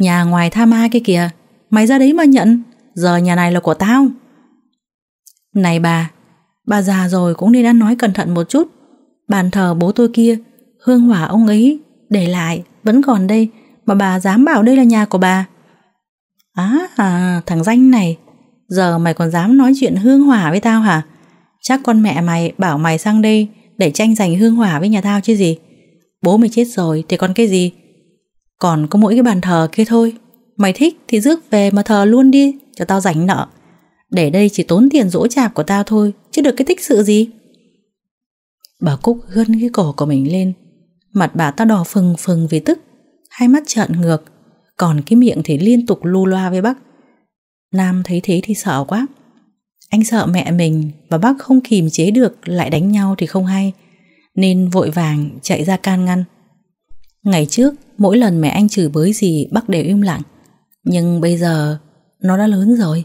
Nhà ngoài tha ma kia kìa Mày ra đấy mà nhận Giờ nhà này là của tao Này bà Bà già rồi cũng nên ăn nói cẩn thận một chút Bàn thờ bố tôi kia Hương hỏa ông ấy Để lại vẫn còn đây Mà bà dám bảo đây là nhà của bà Á à, thằng danh này Giờ mày còn dám nói chuyện hương hỏa với tao hả Chắc con mẹ mày bảo mày sang đây Để tranh giành hương hỏa với nhà tao chứ gì Bố mày chết rồi thì còn cái gì Còn có mỗi cái bàn thờ kia thôi Mày thích thì rước về mà thờ luôn đi Cho tao rảnh nợ Để đây chỉ tốn tiền dỗ chạp của tao thôi Chứ được cái tích sự gì Bà Cúc gân cái cổ của mình lên Mặt bà ta đỏ phừng phừng vì tức Hai mắt trợn ngược Còn cái miệng thì liên tục lu loa với bác Nam thấy thế thì sợ quá anh sợ mẹ mình và bác không kìm chế được lại đánh nhau thì không hay, nên vội vàng chạy ra can ngăn. Ngày trước, mỗi lần mẹ anh chửi bới gì bác đều im lặng, nhưng bây giờ nó đã lớn rồi.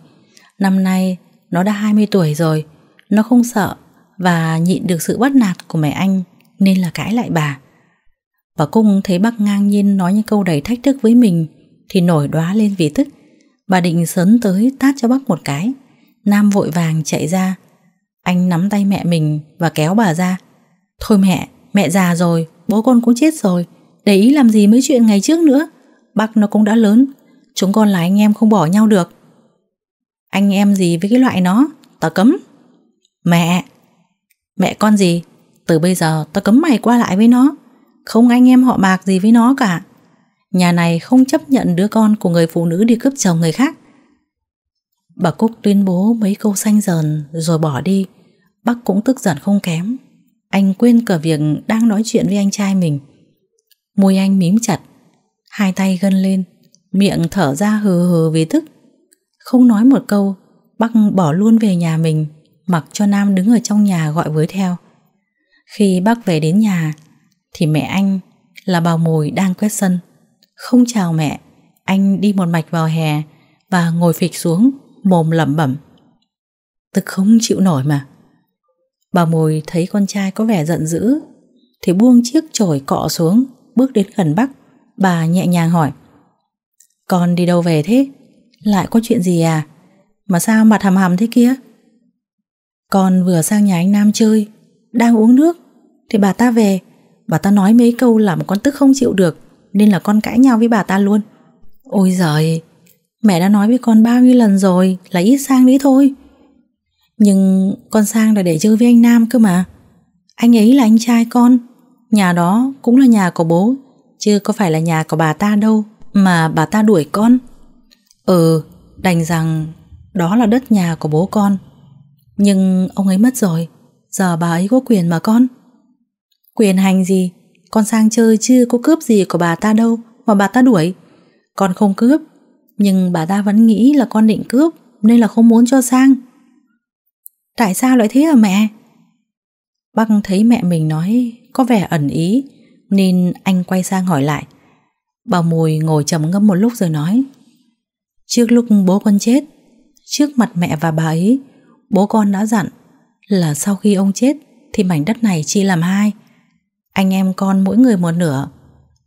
Năm nay nó đã 20 tuổi rồi, nó không sợ và nhịn được sự bắt nạt của mẹ anh nên là cãi lại bà. Và cung thấy bác ngang nhiên nói những câu đầy thách thức với mình thì nổi đoá lên vì tức. Bà định sớm tới tát cho bác một cái. Nam vội vàng chạy ra Anh nắm tay mẹ mình và kéo bà ra Thôi mẹ, mẹ già rồi Bố con cũng chết rồi Để ý làm gì mấy chuyện ngày trước nữa Bác nó cũng đã lớn Chúng con là anh em không bỏ nhau được Anh em gì với cái loại nó Tao cấm Mẹ Mẹ con gì Từ bây giờ tao cấm mày qua lại với nó Không anh em họ bạc gì với nó cả Nhà này không chấp nhận đứa con của người phụ nữ đi cướp chồng người khác Bà Cúc tuyên bố mấy câu xanh dần rồi bỏ đi. Bác cũng tức giận không kém. Anh quên cả việc đang nói chuyện với anh trai mình. Môi anh mím chặt, hai tay gân lên, miệng thở ra hừ hừ vì tức. Không nói một câu, bác bỏ luôn về nhà mình, mặc cho Nam đứng ở trong nhà gọi với theo. Khi bác về đến nhà, thì mẹ anh là bà Mùi đang quét sân. Không chào mẹ, anh đi một mạch vào hè và ngồi phịch xuống mồm lẩm bẩm. tức không chịu nổi mà. Bà mồi thấy con trai có vẻ giận dữ, thì buông chiếc chổi cọ xuống, bước đến gần bác. Bà nhẹ nhàng hỏi, con đi đâu về thế? Lại có chuyện gì à? Mà sao mặt hầm hầm thế kia? Con vừa sang nhà anh Nam chơi, đang uống nước, thì bà ta về, bà ta nói mấy câu làm con tức không chịu được, nên là con cãi nhau với bà ta luôn. Ôi giời, Mẹ đã nói với con bao nhiêu lần rồi là ít sang đấy thôi. Nhưng con sang là để chơi với anh Nam cơ mà. Anh ấy là anh trai con, nhà đó cũng là nhà của bố, chứ có phải là nhà của bà ta đâu mà bà ta đuổi con. Ừ, đành rằng đó là đất nhà của bố con. Nhưng ông ấy mất rồi, giờ bà ấy có quyền mà con. Quyền hành gì? Con sang chơi chứ có cướp gì của bà ta đâu mà bà ta đuổi. Con không cướp, nhưng bà ta vẫn nghĩ là con định cướp Nên là không muốn cho sang Tại sao lại thế hả mẹ? Băng thấy mẹ mình nói có vẻ ẩn ý Nên anh quay sang hỏi lại Bà Mùi ngồi trầm ngâm một lúc rồi nói Trước lúc bố con chết Trước mặt mẹ và bà ấy Bố con đã dặn Là sau khi ông chết Thì mảnh đất này chia làm hai Anh em con mỗi người một nửa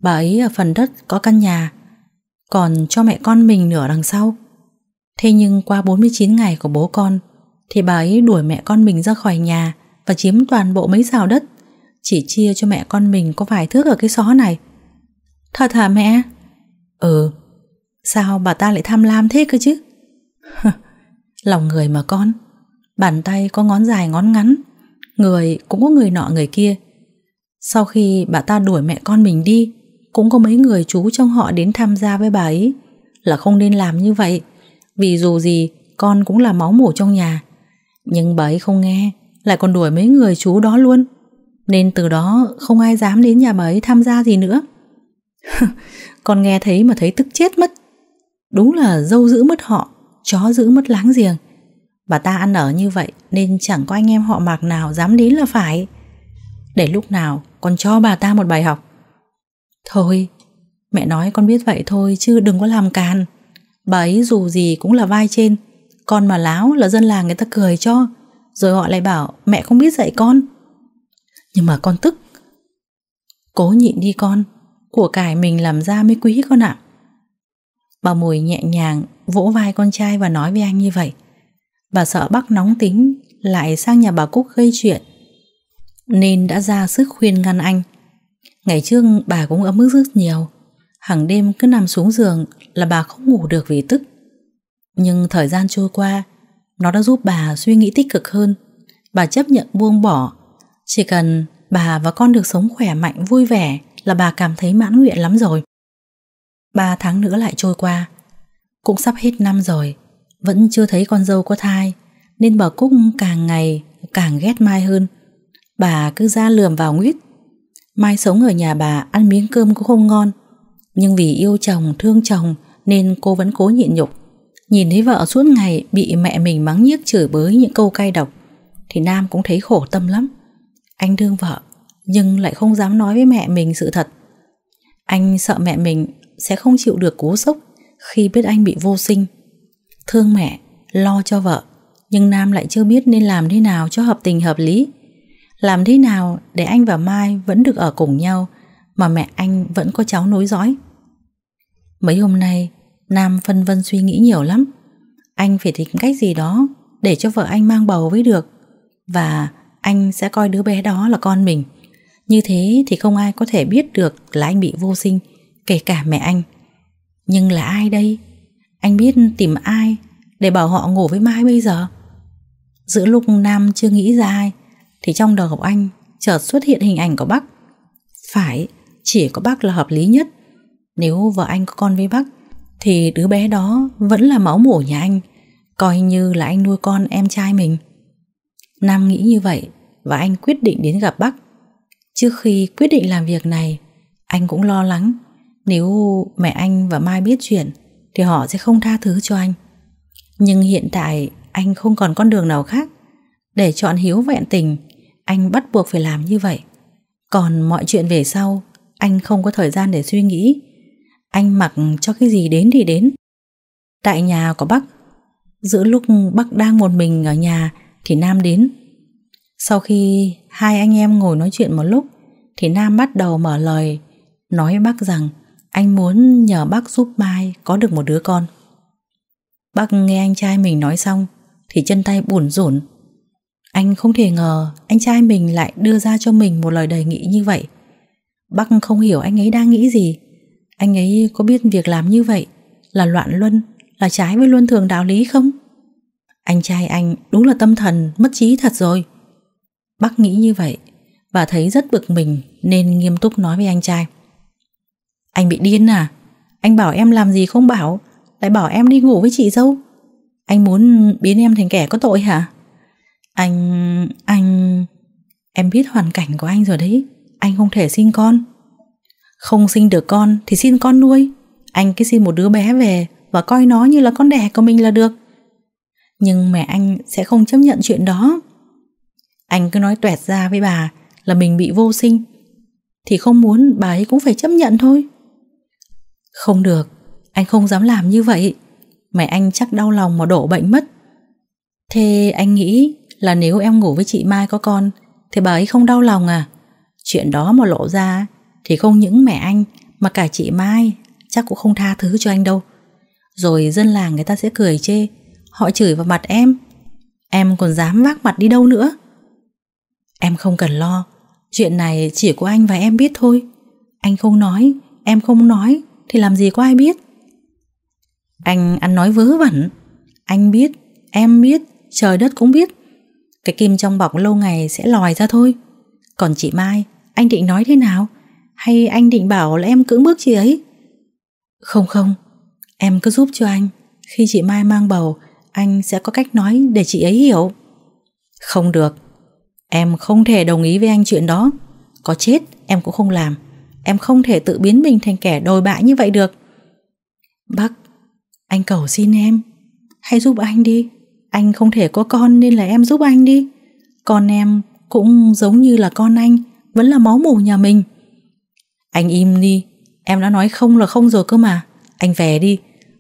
Bà ấy ở phần đất có căn nhà còn cho mẹ con mình nửa đằng sau. Thế nhưng qua 49 ngày của bố con thì bà ấy đuổi mẹ con mình ra khỏi nhà và chiếm toàn bộ mấy rào đất, chỉ chia cho mẹ con mình có vài thước ở cái xó này. Thật hả mẹ? Ừ, sao bà ta lại tham lam thế cơ chứ? Lòng người mà con, bàn tay có ngón dài ngón ngắn, người cũng có người nọ người kia. Sau khi bà ta đuổi mẹ con mình đi cũng có mấy người chú trong họ đến tham gia với bà ấy là không nên làm như vậy vì dù gì con cũng là máu mủ trong nhà nhưng bà ấy không nghe lại còn đuổi mấy người chú đó luôn nên từ đó không ai dám đến nhà bà ấy tham gia gì nữa con nghe thấy mà thấy tức chết mất đúng là dâu giữ mất họ chó giữ mất láng giềng bà ta ăn ở như vậy nên chẳng có anh em họ mạc nào dám đến là phải để lúc nào còn cho bà ta một bài học Thôi, mẹ nói con biết vậy thôi chứ đừng có làm càn. Bà ấy dù gì cũng là vai trên, con mà láo là dân làng người ta cười cho, rồi họ lại bảo mẹ không biết dạy con. Nhưng mà con tức. Cố nhịn đi con, của cải mình làm ra mới quý con ạ. Bà Mùi nhẹ nhàng vỗ vai con trai và nói với anh như vậy. Bà sợ bác nóng tính lại sang nhà bà Cúc gây chuyện nên đã ra sức khuyên ngăn anh. Ngày trước bà cũng ấm ức rất nhiều Hàng đêm cứ nằm xuống giường Là bà không ngủ được vì tức Nhưng thời gian trôi qua Nó đã giúp bà suy nghĩ tích cực hơn Bà chấp nhận buông bỏ Chỉ cần bà và con được sống khỏe mạnh vui vẻ Là bà cảm thấy mãn nguyện lắm rồi Ba tháng nữa lại trôi qua Cũng sắp hết năm rồi Vẫn chưa thấy con dâu có thai Nên bà Cúc càng ngày càng ghét Mai hơn Bà cứ ra lườm vào nguyết Mai sống ở nhà bà ăn miếng cơm cũng không ngon Nhưng vì yêu chồng, thương chồng Nên cô vẫn cố nhịn nhục Nhìn thấy vợ suốt ngày bị mẹ mình mắng nhiếc chửi bới những câu cay độc Thì Nam cũng thấy khổ tâm lắm Anh thương vợ Nhưng lại không dám nói với mẹ mình sự thật Anh sợ mẹ mình sẽ không chịu được cú sốc Khi biết anh bị vô sinh Thương mẹ, lo cho vợ Nhưng Nam lại chưa biết nên làm thế nào cho hợp tình hợp lý làm thế nào để anh và Mai vẫn được ở cùng nhau mà mẹ anh vẫn có cháu nối dõi? Mấy hôm nay, Nam phân vân suy nghĩ nhiều lắm. Anh phải tìm cách gì đó để cho vợ anh mang bầu với được và anh sẽ coi đứa bé đó là con mình. Như thế thì không ai có thể biết được là anh bị vô sinh, kể cả mẹ anh. Nhưng là ai đây? Anh biết tìm ai để bảo họ ngủ với Mai bây giờ? Giữa lúc Nam chưa nghĩ ra ai, thì trong đầu anh chợt xuất hiện hình ảnh của bác. Phải, chỉ có bác là hợp lý nhất. Nếu vợ anh có con với bác, thì đứa bé đó vẫn là máu mủ nhà anh, coi như là anh nuôi con em trai mình. Nam nghĩ như vậy và anh quyết định đến gặp bác. Trước khi quyết định làm việc này, anh cũng lo lắng nếu mẹ anh và Mai biết chuyện thì họ sẽ không tha thứ cho anh. Nhưng hiện tại anh không còn con đường nào khác để chọn hiếu vẹn tình anh bắt buộc phải làm như vậy. Còn mọi chuyện về sau, anh không có thời gian để suy nghĩ. Anh mặc cho cái gì đến thì đến. Tại nhà của Bắc, giữa lúc Bắc đang một mình ở nhà thì Nam đến. Sau khi hai anh em ngồi nói chuyện một lúc thì Nam bắt đầu mở lời nói bác rằng anh muốn nhờ bác giúp Mai có được một đứa con. Bác nghe anh trai mình nói xong thì chân tay buồn rủn anh không thể ngờ anh trai mình lại đưa ra cho mình một lời đề nghị như vậy. bác không hiểu anh ấy đang nghĩ gì. Anh ấy có biết việc làm như vậy là loạn luân, là trái với luân thường đạo lý không? Anh trai anh đúng là tâm thần, mất trí thật rồi. bác nghĩ như vậy và thấy rất bực mình nên nghiêm túc nói với anh trai. Anh bị điên à? Anh bảo em làm gì không bảo, lại bảo em đi ngủ với chị dâu. Anh muốn biến em thành kẻ có tội hả? Anh... anh... Em biết hoàn cảnh của anh rồi đấy Anh không thể sinh con Không sinh được con thì xin con nuôi Anh cứ xin một đứa bé về Và coi nó như là con đẻ của mình là được Nhưng mẹ anh sẽ không chấp nhận chuyện đó Anh cứ nói tuẹt ra với bà Là mình bị vô sinh Thì không muốn bà ấy cũng phải chấp nhận thôi Không được Anh không dám làm như vậy Mẹ anh chắc đau lòng mà đổ bệnh mất Thế anh nghĩ là nếu em ngủ với chị Mai có con thì bà ấy không đau lòng à? Chuyện đó mà lộ ra thì không những mẹ anh mà cả chị Mai chắc cũng không tha thứ cho anh đâu. Rồi dân làng người ta sẽ cười chê, họ chửi vào mặt em. Em còn dám vác mặt đi đâu nữa? Em không cần lo, chuyện này chỉ có anh và em biết thôi. Anh không nói, em không nói thì làm gì có ai biết? Anh ăn nói vớ vẩn, anh biết, em biết, trời đất cũng biết. Cái kim trong bọc lâu ngày sẽ lòi ra thôi Còn chị Mai Anh định nói thế nào Hay anh định bảo là em cưỡng bức chị ấy Không không Em cứ giúp cho anh Khi chị Mai mang bầu Anh sẽ có cách nói để chị ấy hiểu Không được Em không thể đồng ý với anh chuyện đó Có chết em cũng không làm Em không thể tự biến mình thành kẻ đồi bại như vậy được Bác Anh cầu xin em Hãy giúp anh đi anh không thể có con nên là em giúp anh đi. Con em cũng giống như là con anh, vẫn là máu mủ nhà mình. Anh im đi, em đã nói không là không rồi cơ mà. Anh về đi,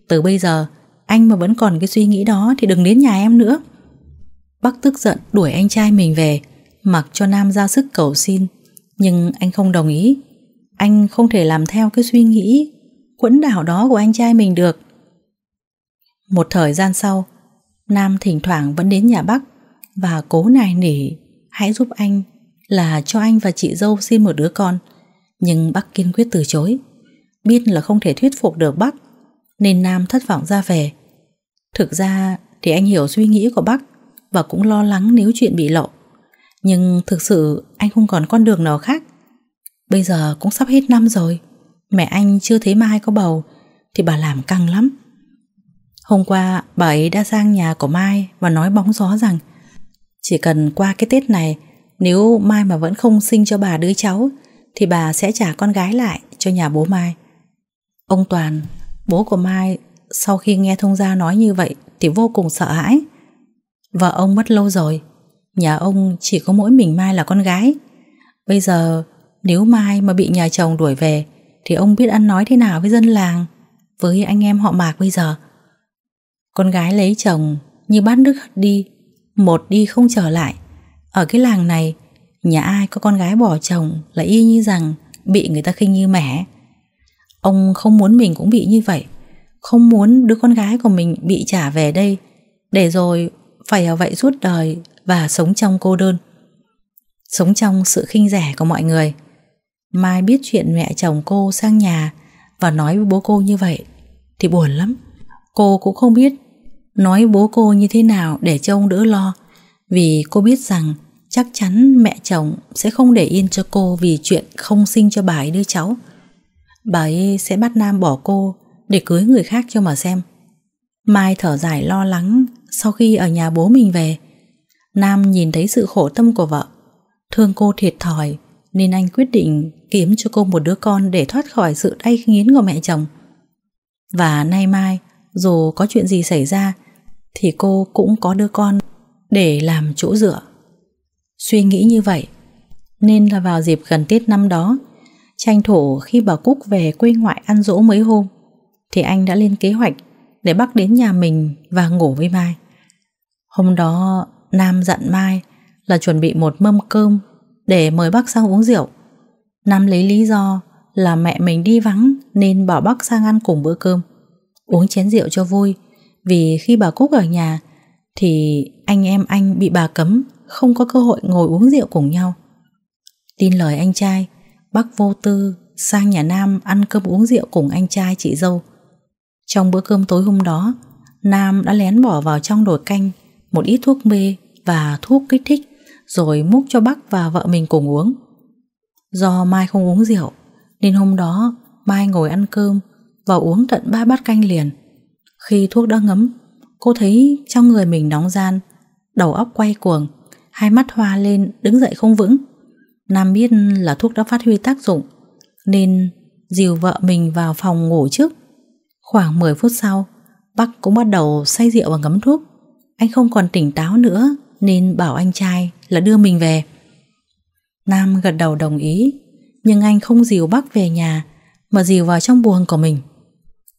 từ bây giờ anh mà vẫn còn cái suy nghĩ đó thì đừng đến nhà em nữa. Bắc tức giận đuổi anh trai mình về, mặc cho Nam ra sức cầu xin, nhưng anh không đồng ý. Anh không thể làm theo cái suy nghĩ quẫn đảo đó của anh trai mình được. Một thời gian sau, Nam thỉnh thoảng vẫn đến nhà Bắc và cố nài nỉ hãy giúp anh là cho anh và chị dâu xin một đứa con. Nhưng Bắc kiên quyết từ chối. Biết là không thể thuyết phục được Bắc nên Nam thất vọng ra về. Thực ra thì anh hiểu suy nghĩ của Bắc và cũng lo lắng nếu chuyện bị lộ. Nhưng thực sự anh không còn con đường nào khác. Bây giờ cũng sắp hết năm rồi. Mẹ anh chưa thấy Mai có bầu thì bà làm căng lắm. Hôm qua bà ấy đã sang nhà của Mai và nói bóng gió rằng chỉ cần qua cái Tết này nếu Mai mà vẫn không sinh cho bà đứa cháu thì bà sẽ trả con gái lại cho nhà bố Mai. Ông Toàn, bố của Mai sau khi nghe thông gia nói như vậy thì vô cùng sợ hãi. Vợ ông mất lâu rồi, nhà ông chỉ có mỗi mình Mai là con gái. Bây giờ nếu Mai mà bị nhà chồng đuổi về thì ông biết ăn nói thế nào với dân làng, với anh em họ mạc bây giờ. Con gái lấy chồng như bát nước đi, một đi không trở lại. Ở cái làng này, nhà ai có con gái bỏ chồng là y như rằng bị người ta khinh như mẻ. Ông không muốn mình cũng bị như vậy, không muốn đứa con gái của mình bị trả về đây, để rồi phải ở vậy suốt đời và sống trong cô đơn. Sống trong sự khinh rẻ của mọi người. Mai biết chuyện mẹ chồng cô sang nhà và nói với bố cô như vậy thì buồn lắm. Cô cũng không biết nói bố cô như thế nào để cho ông đỡ lo vì cô biết rằng chắc chắn mẹ chồng sẽ không để yên cho cô vì chuyện không sinh cho bà ấy đứa cháu. Bà ấy sẽ bắt Nam bỏ cô để cưới người khác cho mà xem. Mai thở dài lo lắng sau khi ở nhà bố mình về. Nam nhìn thấy sự khổ tâm của vợ, thương cô thiệt thòi nên anh quyết định kiếm cho cô một đứa con để thoát khỏi sự đay nghiến của mẹ chồng. Và nay mai, dù có chuyện gì xảy ra thì cô cũng có đứa con để làm chỗ dựa. Suy nghĩ như vậy, nên là vào dịp gần Tết năm đó, tranh thủ khi bà Cúc về quê ngoại ăn dỗ mấy hôm, thì anh đã lên kế hoạch để Bắc đến nhà mình và ngủ với Mai. Hôm đó, Nam dặn Mai là chuẩn bị một mâm cơm để mời bác sang uống rượu. Nam lấy lý do là mẹ mình đi vắng nên bảo bác sang ăn cùng bữa cơm uống chén rượu cho vui Vì khi bà Cúc ở nhà Thì anh em anh bị bà cấm Không có cơ hội ngồi uống rượu cùng nhau Tin lời anh trai Bác vô tư sang nhà Nam ăn cơm uống rượu cùng anh trai chị dâu Trong bữa cơm tối hôm đó Nam đã lén bỏ vào trong nồi canh Một ít thuốc mê và thuốc kích thích Rồi múc cho bác và vợ mình cùng uống Do Mai không uống rượu Nên hôm đó Mai ngồi ăn cơm và uống tận ba bát canh liền. Khi thuốc đã ngấm, cô thấy trong người mình nóng gian, đầu óc quay cuồng, hai mắt hoa lên đứng dậy không vững. Nam biết là thuốc đã phát huy tác dụng, nên dìu vợ mình vào phòng ngủ trước. Khoảng 10 phút sau, Bắc cũng bắt đầu say rượu và ngấm thuốc. Anh không còn tỉnh táo nữa nên bảo anh trai là đưa mình về. Nam gật đầu đồng ý, nhưng anh không dìu Bắc về nhà mà dìu vào trong buồng của mình.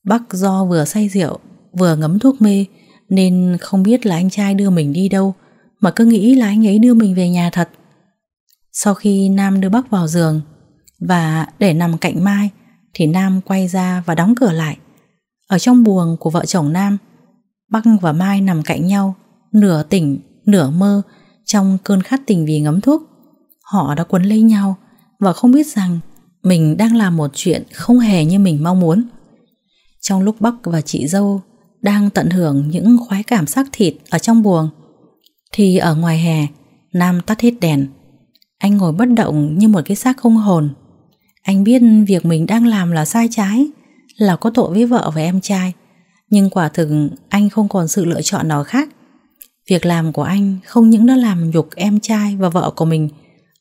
Bắc do vừa say rượu, vừa ngấm thuốc mê, nên không biết là anh trai đưa mình đi đâu, mà cứ nghĩ là anh ấy đưa mình về nhà thật. Sau khi Nam đưa Bắc vào giường và để nằm cạnh Mai, thì Nam quay ra và đóng cửa lại. Ở trong buồng của vợ chồng Nam, Bắc và Mai nằm cạnh nhau, nửa tỉnh, nửa mơ, trong cơn khát tình vì ngấm thuốc. Họ đã quấn lấy nhau và không biết rằng mình đang làm một chuyện không hề như mình mong muốn. Trong lúc Bắc và chị dâu đang tận hưởng những khoái cảm xác thịt ở trong buồng, thì ở ngoài hè, Nam tắt hết đèn. Anh ngồi bất động như một cái xác không hồn. Anh biết việc mình đang làm là sai trái, là có tội với vợ và em trai. Nhưng quả thực anh không còn sự lựa chọn nào khác. Việc làm của anh không những đã làm nhục em trai và vợ của mình,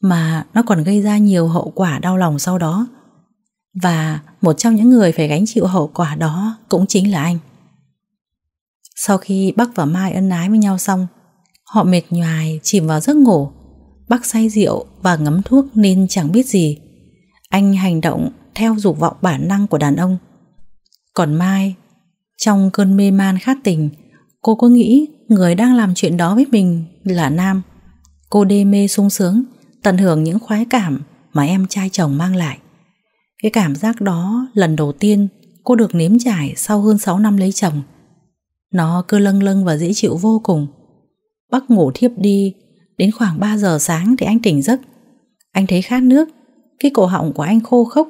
mà nó còn gây ra nhiều hậu quả đau lòng sau đó. Và một trong những người phải gánh chịu hậu quả đó cũng chính là anh. Sau khi Bắc và Mai ân ái với nhau xong, họ mệt nhoài chìm vào giấc ngủ. Bắc say rượu và ngấm thuốc nên chẳng biết gì. Anh hành động theo dục vọng bản năng của đàn ông. Còn Mai, trong cơn mê man khát tình, cô có nghĩ người đang làm chuyện đó với mình là Nam. Cô đê mê sung sướng, tận hưởng những khoái cảm mà em trai chồng mang lại. Cái cảm giác đó lần đầu tiên cô được nếm trải sau hơn 6 năm lấy chồng. Nó cứ lâng lâng và dễ chịu vô cùng. Bắc ngủ thiếp đi, đến khoảng 3 giờ sáng thì anh tỉnh giấc. Anh thấy khát nước, cái cổ họng của anh khô khốc,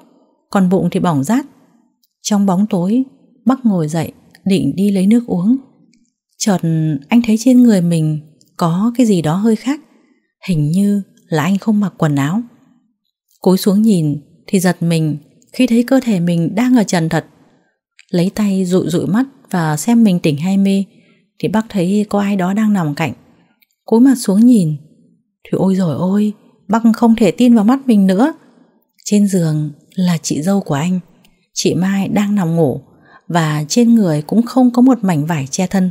còn bụng thì bỏng rát. Trong bóng tối, Bắc ngồi dậy, định đi lấy nước uống. Chợt anh thấy trên người mình có cái gì đó hơi khác, hình như là anh không mặc quần áo. Cúi xuống nhìn thì giật mình khi thấy cơ thể mình đang ở trần thật. Lấy tay dụi dụi mắt và xem mình tỉnh hay mê thì bác thấy có ai đó đang nằm cạnh. Cúi mặt xuống nhìn. Thì ôi rồi ôi, bác không thể tin vào mắt mình nữa. Trên giường là chị dâu của anh. Chị Mai đang nằm ngủ và trên người cũng không có một mảnh vải che thân.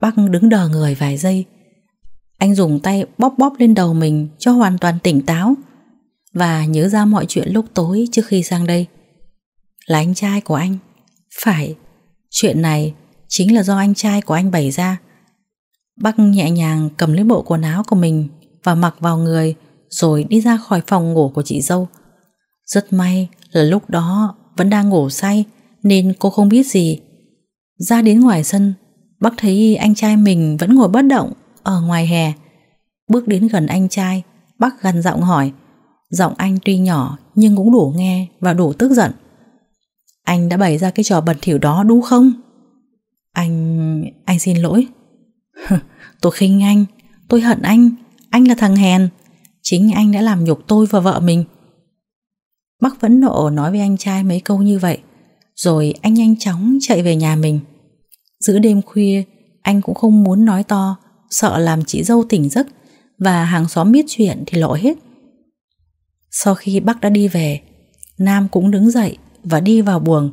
Bác đứng đờ người vài giây. Anh dùng tay bóp bóp lên đầu mình cho hoàn toàn tỉnh táo và nhớ ra mọi chuyện lúc tối trước khi sang đây. Là anh trai của anh. Phải, chuyện này chính là do anh trai của anh bày ra. Bác nhẹ nhàng cầm lấy bộ quần áo của mình và mặc vào người rồi đi ra khỏi phòng ngủ của chị dâu. Rất may là lúc đó vẫn đang ngủ say nên cô không biết gì. Ra đến ngoài sân, bác thấy anh trai mình vẫn ngồi bất động ở ngoài hè. Bước đến gần anh trai, bác gằn giọng hỏi Giọng anh tuy nhỏ nhưng cũng đủ nghe và đủ tức giận. Anh đã bày ra cái trò bẩn thỉu đó đúng không? Anh... anh xin lỗi. tôi khinh anh, tôi hận anh, anh là thằng hèn. Chính anh đã làm nhục tôi và vợ mình. Bắc vẫn nộ nói với anh trai mấy câu như vậy. Rồi anh nhanh chóng chạy về nhà mình. Giữa đêm khuya, anh cũng không muốn nói to, sợ làm chị dâu tỉnh giấc và hàng xóm biết chuyện thì lộ hết. Sau khi bác đã đi về, Nam cũng đứng dậy và đi vào buồng.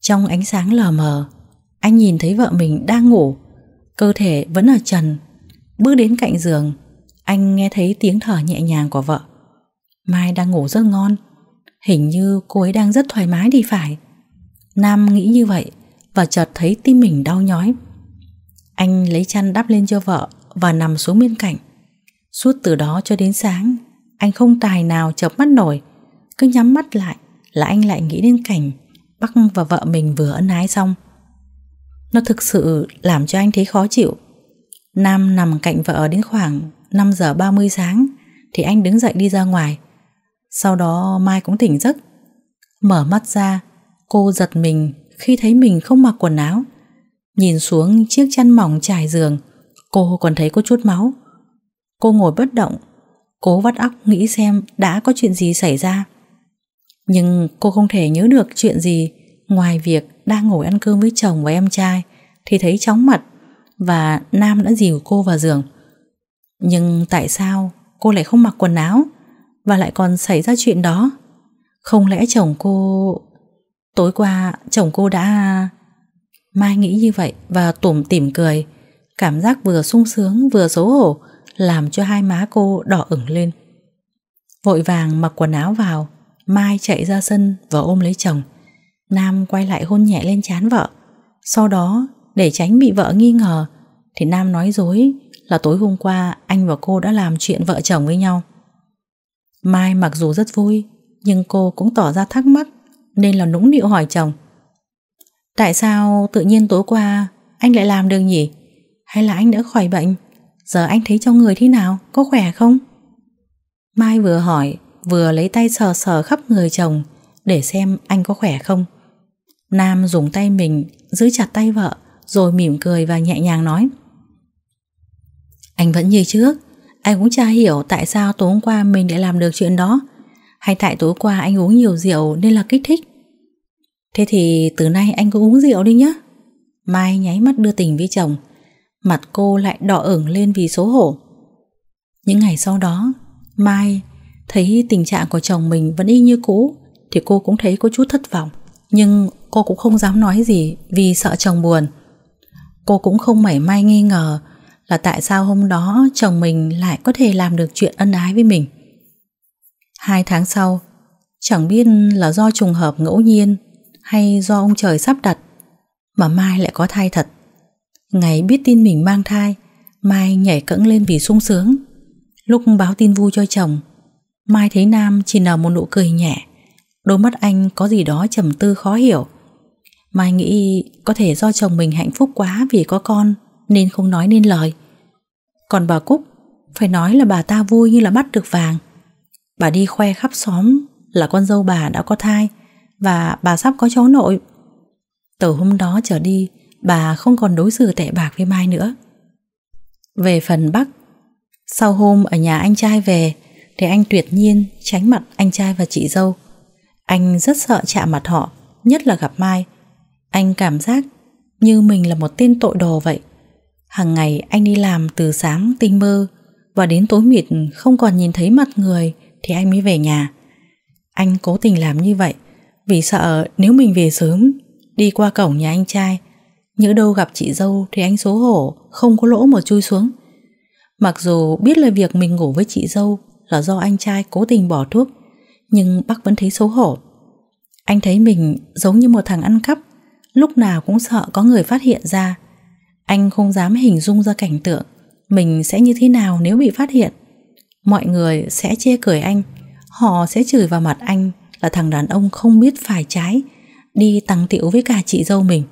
Trong ánh sáng lờ mờ, anh nhìn thấy vợ mình đang ngủ, cơ thể vẫn ở trần. Bước đến cạnh giường, anh nghe thấy tiếng thở nhẹ nhàng của vợ. Mai đang ngủ rất ngon, hình như cô ấy đang rất thoải mái thì phải. Nam nghĩ như vậy và chợt thấy tim mình đau nhói. Anh lấy chăn đắp lên cho vợ và nằm xuống bên cạnh. Suốt từ đó cho đến sáng anh không tài nào chợp mắt nổi Cứ nhắm mắt lại là anh lại nghĩ đến cảnh Bắc và vợ mình vừa ân ái xong Nó thực sự làm cho anh thấy khó chịu Nam nằm cạnh vợ đến khoảng 5 giờ 30 sáng Thì anh đứng dậy đi ra ngoài Sau đó Mai cũng tỉnh giấc Mở mắt ra Cô giật mình khi thấy mình không mặc quần áo Nhìn xuống chiếc chăn mỏng trải giường Cô còn thấy có chút máu Cô ngồi bất động Cố vắt óc nghĩ xem đã có chuyện gì xảy ra Nhưng cô không thể nhớ được chuyện gì Ngoài việc đang ngồi ăn cơm với chồng và em trai Thì thấy chóng mặt Và Nam đã dìu cô vào giường Nhưng tại sao cô lại không mặc quần áo Và lại còn xảy ra chuyện đó Không lẽ chồng cô... Tối qua chồng cô đã... Mai nghĩ như vậy và tủm tỉm cười Cảm giác vừa sung sướng vừa xấu hổ làm cho hai má cô đỏ ửng lên. Vội vàng mặc quần áo vào, Mai chạy ra sân và ôm lấy chồng. Nam quay lại hôn nhẹ lên chán vợ. Sau đó, để tránh bị vợ nghi ngờ, thì Nam nói dối là tối hôm qua anh và cô đã làm chuyện vợ chồng với nhau. Mai mặc dù rất vui, nhưng cô cũng tỏ ra thắc mắc nên là nũng nịu hỏi chồng. Tại sao tự nhiên tối qua anh lại làm được nhỉ? Hay là anh đã khỏi bệnh? Giờ anh thấy trong người thế nào Có khỏe không Mai vừa hỏi Vừa lấy tay sờ sờ khắp người chồng Để xem anh có khỏe không Nam dùng tay mình Giữ chặt tay vợ Rồi mỉm cười và nhẹ nhàng nói Anh vẫn như trước Anh cũng chả hiểu tại sao tối hôm qua Mình lại làm được chuyện đó Hay tại tối qua anh uống nhiều rượu Nên là kích thích Thế thì từ nay anh cứ uống rượu đi nhé Mai nháy mắt đưa tình với chồng Mặt cô lại đỏ ửng lên vì xấu hổ Những ngày sau đó Mai thấy tình trạng của chồng mình vẫn y như cũ Thì cô cũng thấy có chút thất vọng Nhưng cô cũng không dám nói gì Vì sợ chồng buồn Cô cũng không mảy may nghi ngờ Là tại sao hôm đó chồng mình lại có thể làm được chuyện ân ái với mình Hai tháng sau Chẳng biết là do trùng hợp ngẫu nhiên Hay do ông trời sắp đặt Mà Mai lại có thai thật Ngày biết tin mình mang thai Mai nhảy cẫng lên vì sung sướng Lúc báo tin vui cho chồng Mai thấy Nam chỉ nở một nụ cười nhẹ Đôi mắt anh có gì đó trầm tư khó hiểu Mai nghĩ có thể do chồng mình hạnh phúc quá vì có con Nên không nói nên lời Còn bà Cúc Phải nói là bà ta vui như là bắt được vàng Bà đi khoe khắp xóm Là con dâu bà đã có thai Và bà sắp có cháu nội Từ hôm đó trở đi bà không còn đối xử tệ bạc với Mai nữa. Về phần Bắc, sau hôm ở nhà anh trai về thì anh tuyệt nhiên tránh mặt anh trai và chị dâu. Anh rất sợ chạm mặt họ, nhất là gặp Mai. Anh cảm giác như mình là một tên tội đồ vậy. Hàng ngày anh đi làm từ sáng tinh mơ và đến tối mịt không còn nhìn thấy mặt người thì anh mới về nhà. Anh cố tình làm như vậy vì sợ nếu mình về sớm đi qua cổng nhà anh trai Nhớ đâu gặp chị dâu thì anh xấu hổ, không có lỗ mà chui xuống. Mặc dù biết là việc mình ngủ với chị dâu là do anh trai cố tình bỏ thuốc, nhưng bác vẫn thấy xấu hổ. Anh thấy mình giống như một thằng ăn cắp, lúc nào cũng sợ có người phát hiện ra. Anh không dám hình dung ra cảnh tượng mình sẽ như thế nào nếu bị phát hiện. Mọi người sẽ chê cười anh, họ sẽ chửi vào mặt anh là thằng đàn ông không biết phải trái, đi tăng tiểu với cả chị dâu mình.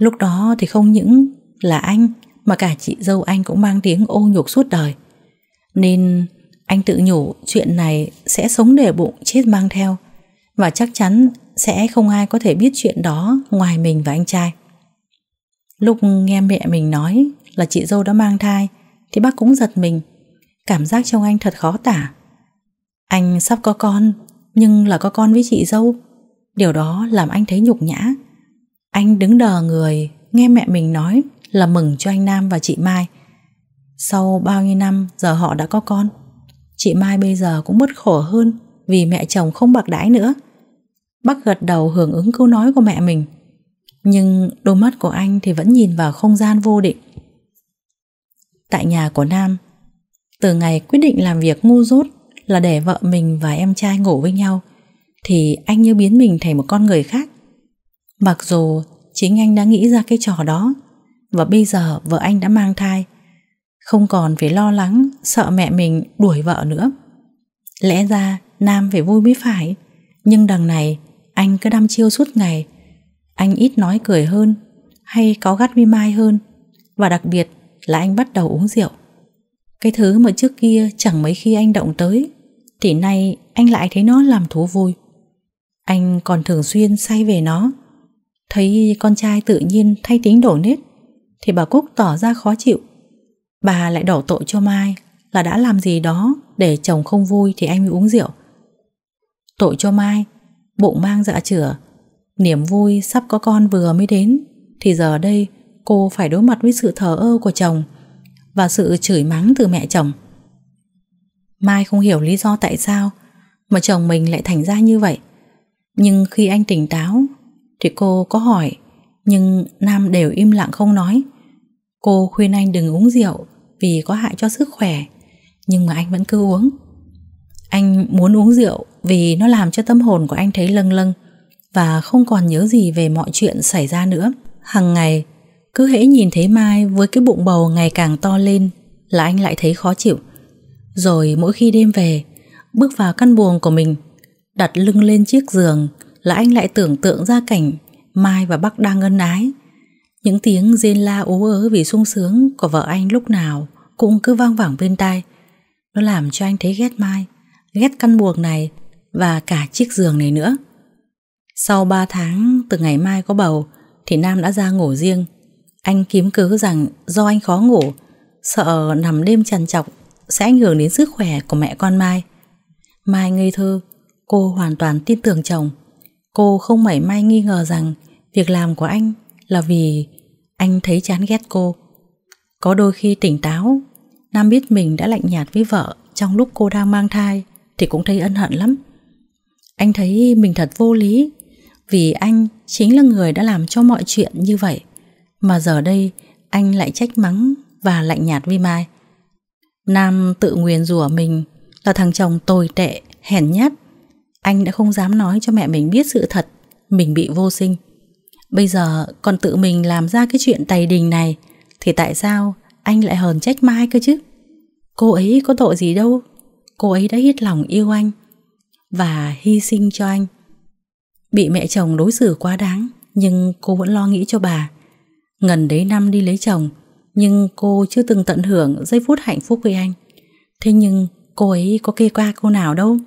Lúc đó thì không những là anh mà cả chị dâu anh cũng mang tiếng ô nhục suốt đời. Nên anh tự nhủ chuyện này sẽ sống để bụng chết mang theo và chắc chắn sẽ không ai có thể biết chuyện đó ngoài mình và anh trai. Lúc nghe mẹ mình nói là chị dâu đã mang thai thì bác cũng giật mình. Cảm giác trong anh thật khó tả. Anh sắp có con nhưng là có con với chị dâu. Điều đó làm anh thấy nhục nhã anh đứng đờ người, nghe mẹ mình nói là mừng cho anh Nam và chị Mai. Sau bao nhiêu năm giờ họ đã có con. Chị Mai bây giờ cũng bớt khổ hơn vì mẹ chồng không bạc đãi nữa. Bác gật đầu hưởng ứng câu nói của mẹ mình. Nhưng đôi mắt của anh thì vẫn nhìn vào không gian vô định. Tại nhà của Nam, từ ngày quyết định làm việc ngu dốt là để vợ mình và em trai ngủ với nhau, thì anh như biến mình thành một con người khác. Mặc dù chính anh đã nghĩ ra cái trò đó Và bây giờ vợ anh đã mang thai Không còn phải lo lắng Sợ mẹ mình đuổi vợ nữa Lẽ ra Nam phải vui mới phải Nhưng đằng này anh cứ đăm chiêu suốt ngày Anh ít nói cười hơn Hay có gắt với Mai hơn Và đặc biệt là anh bắt đầu uống rượu Cái thứ mà trước kia chẳng mấy khi anh động tới Thì nay anh lại thấy nó làm thú vui Anh còn thường xuyên say về nó Thấy con trai tự nhiên thay tính đổi nết Thì bà Cúc tỏ ra khó chịu Bà lại đổ tội cho Mai Là đã làm gì đó Để chồng không vui thì anh mới uống rượu Tội cho Mai Bụng mang dạ chửa Niềm vui sắp có con vừa mới đến Thì giờ đây cô phải đối mặt với sự thờ ơ của chồng Và sự chửi mắng từ mẹ chồng Mai không hiểu lý do tại sao Mà chồng mình lại thành ra như vậy Nhưng khi anh tỉnh táo thì cô có hỏi nhưng Nam đều im lặng không nói. Cô khuyên anh đừng uống rượu vì có hại cho sức khỏe, nhưng mà anh vẫn cứ uống. Anh muốn uống rượu vì nó làm cho tâm hồn của anh thấy lâng lâng và không còn nhớ gì về mọi chuyện xảy ra nữa. Hằng ngày, cứ hễ nhìn thấy Mai với cái bụng bầu ngày càng to lên là anh lại thấy khó chịu. Rồi mỗi khi đêm về, bước vào căn buồng của mình, đặt lưng lên chiếc giường, là anh lại tưởng tượng ra cảnh Mai và Bắc đang ân ái. Những tiếng rên la ú ớ vì sung sướng của vợ anh lúc nào cũng cứ vang vẳng bên tai. Nó làm cho anh thấy ghét Mai, ghét căn buồng này và cả chiếc giường này nữa. Sau 3 tháng từ ngày Mai có bầu thì Nam đã ra ngủ riêng. Anh kiếm cớ rằng do anh khó ngủ, sợ nằm đêm trằn trọc sẽ ảnh hưởng đến sức khỏe của mẹ con Mai. Mai ngây thơ, cô hoàn toàn tin tưởng chồng Cô không mảy may nghi ngờ rằng việc làm của anh là vì anh thấy chán ghét cô. Có đôi khi tỉnh táo, Nam biết mình đã lạnh nhạt với vợ trong lúc cô đang mang thai thì cũng thấy ân hận lắm. Anh thấy mình thật vô lý vì anh chính là người đã làm cho mọi chuyện như vậy mà giờ đây anh lại trách mắng và lạnh nhạt với Mai. Nam tự nguyền rủa mình là thằng chồng tồi tệ, hèn nhát anh đã không dám nói cho mẹ mình biết sự thật Mình bị vô sinh Bây giờ còn tự mình làm ra cái chuyện tày đình này Thì tại sao anh lại hờn trách Mai cơ chứ Cô ấy có tội gì đâu Cô ấy đã hết lòng yêu anh Và hy sinh cho anh Bị mẹ chồng đối xử quá đáng Nhưng cô vẫn lo nghĩ cho bà Ngần đấy năm đi lấy chồng Nhưng cô chưa từng tận hưởng giây phút hạnh phúc với anh Thế nhưng cô ấy có kê qua cô nào đâu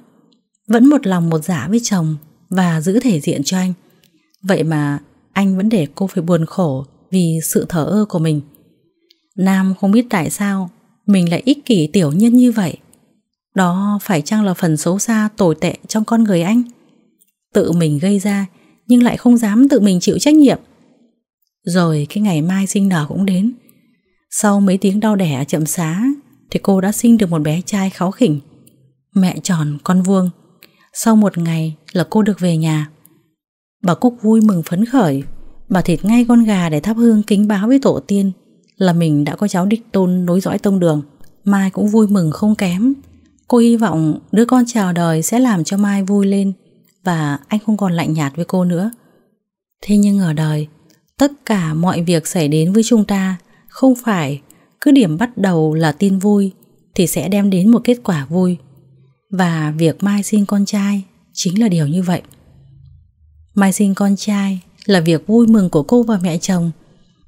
vẫn một lòng một giả dạ với chồng Và giữ thể diện cho anh Vậy mà anh vẫn để cô phải buồn khổ Vì sự thở ơ của mình Nam không biết tại sao Mình lại ích kỷ tiểu nhân như vậy Đó phải chăng là phần xấu xa Tồi tệ trong con người anh Tự mình gây ra Nhưng lại không dám tự mình chịu trách nhiệm Rồi cái ngày mai sinh nở cũng đến Sau mấy tiếng đau đẻ chậm xá Thì cô đã sinh được một bé trai kháu khỉnh Mẹ tròn con vuông sau một ngày là cô được về nhà Bà Cúc vui mừng phấn khởi Bà thịt ngay con gà để thắp hương kính báo với tổ tiên Là mình đã có cháu đích tôn nối dõi tông đường Mai cũng vui mừng không kém Cô hy vọng đứa con chào đời sẽ làm cho Mai vui lên Và anh không còn lạnh nhạt với cô nữa Thế nhưng ở đời Tất cả mọi việc xảy đến với chúng ta Không phải cứ điểm bắt đầu là tin vui Thì sẽ đem đến một kết quả vui và việc Mai sinh con trai chính là điều như vậy. Mai sinh con trai là việc vui mừng của cô và mẹ chồng.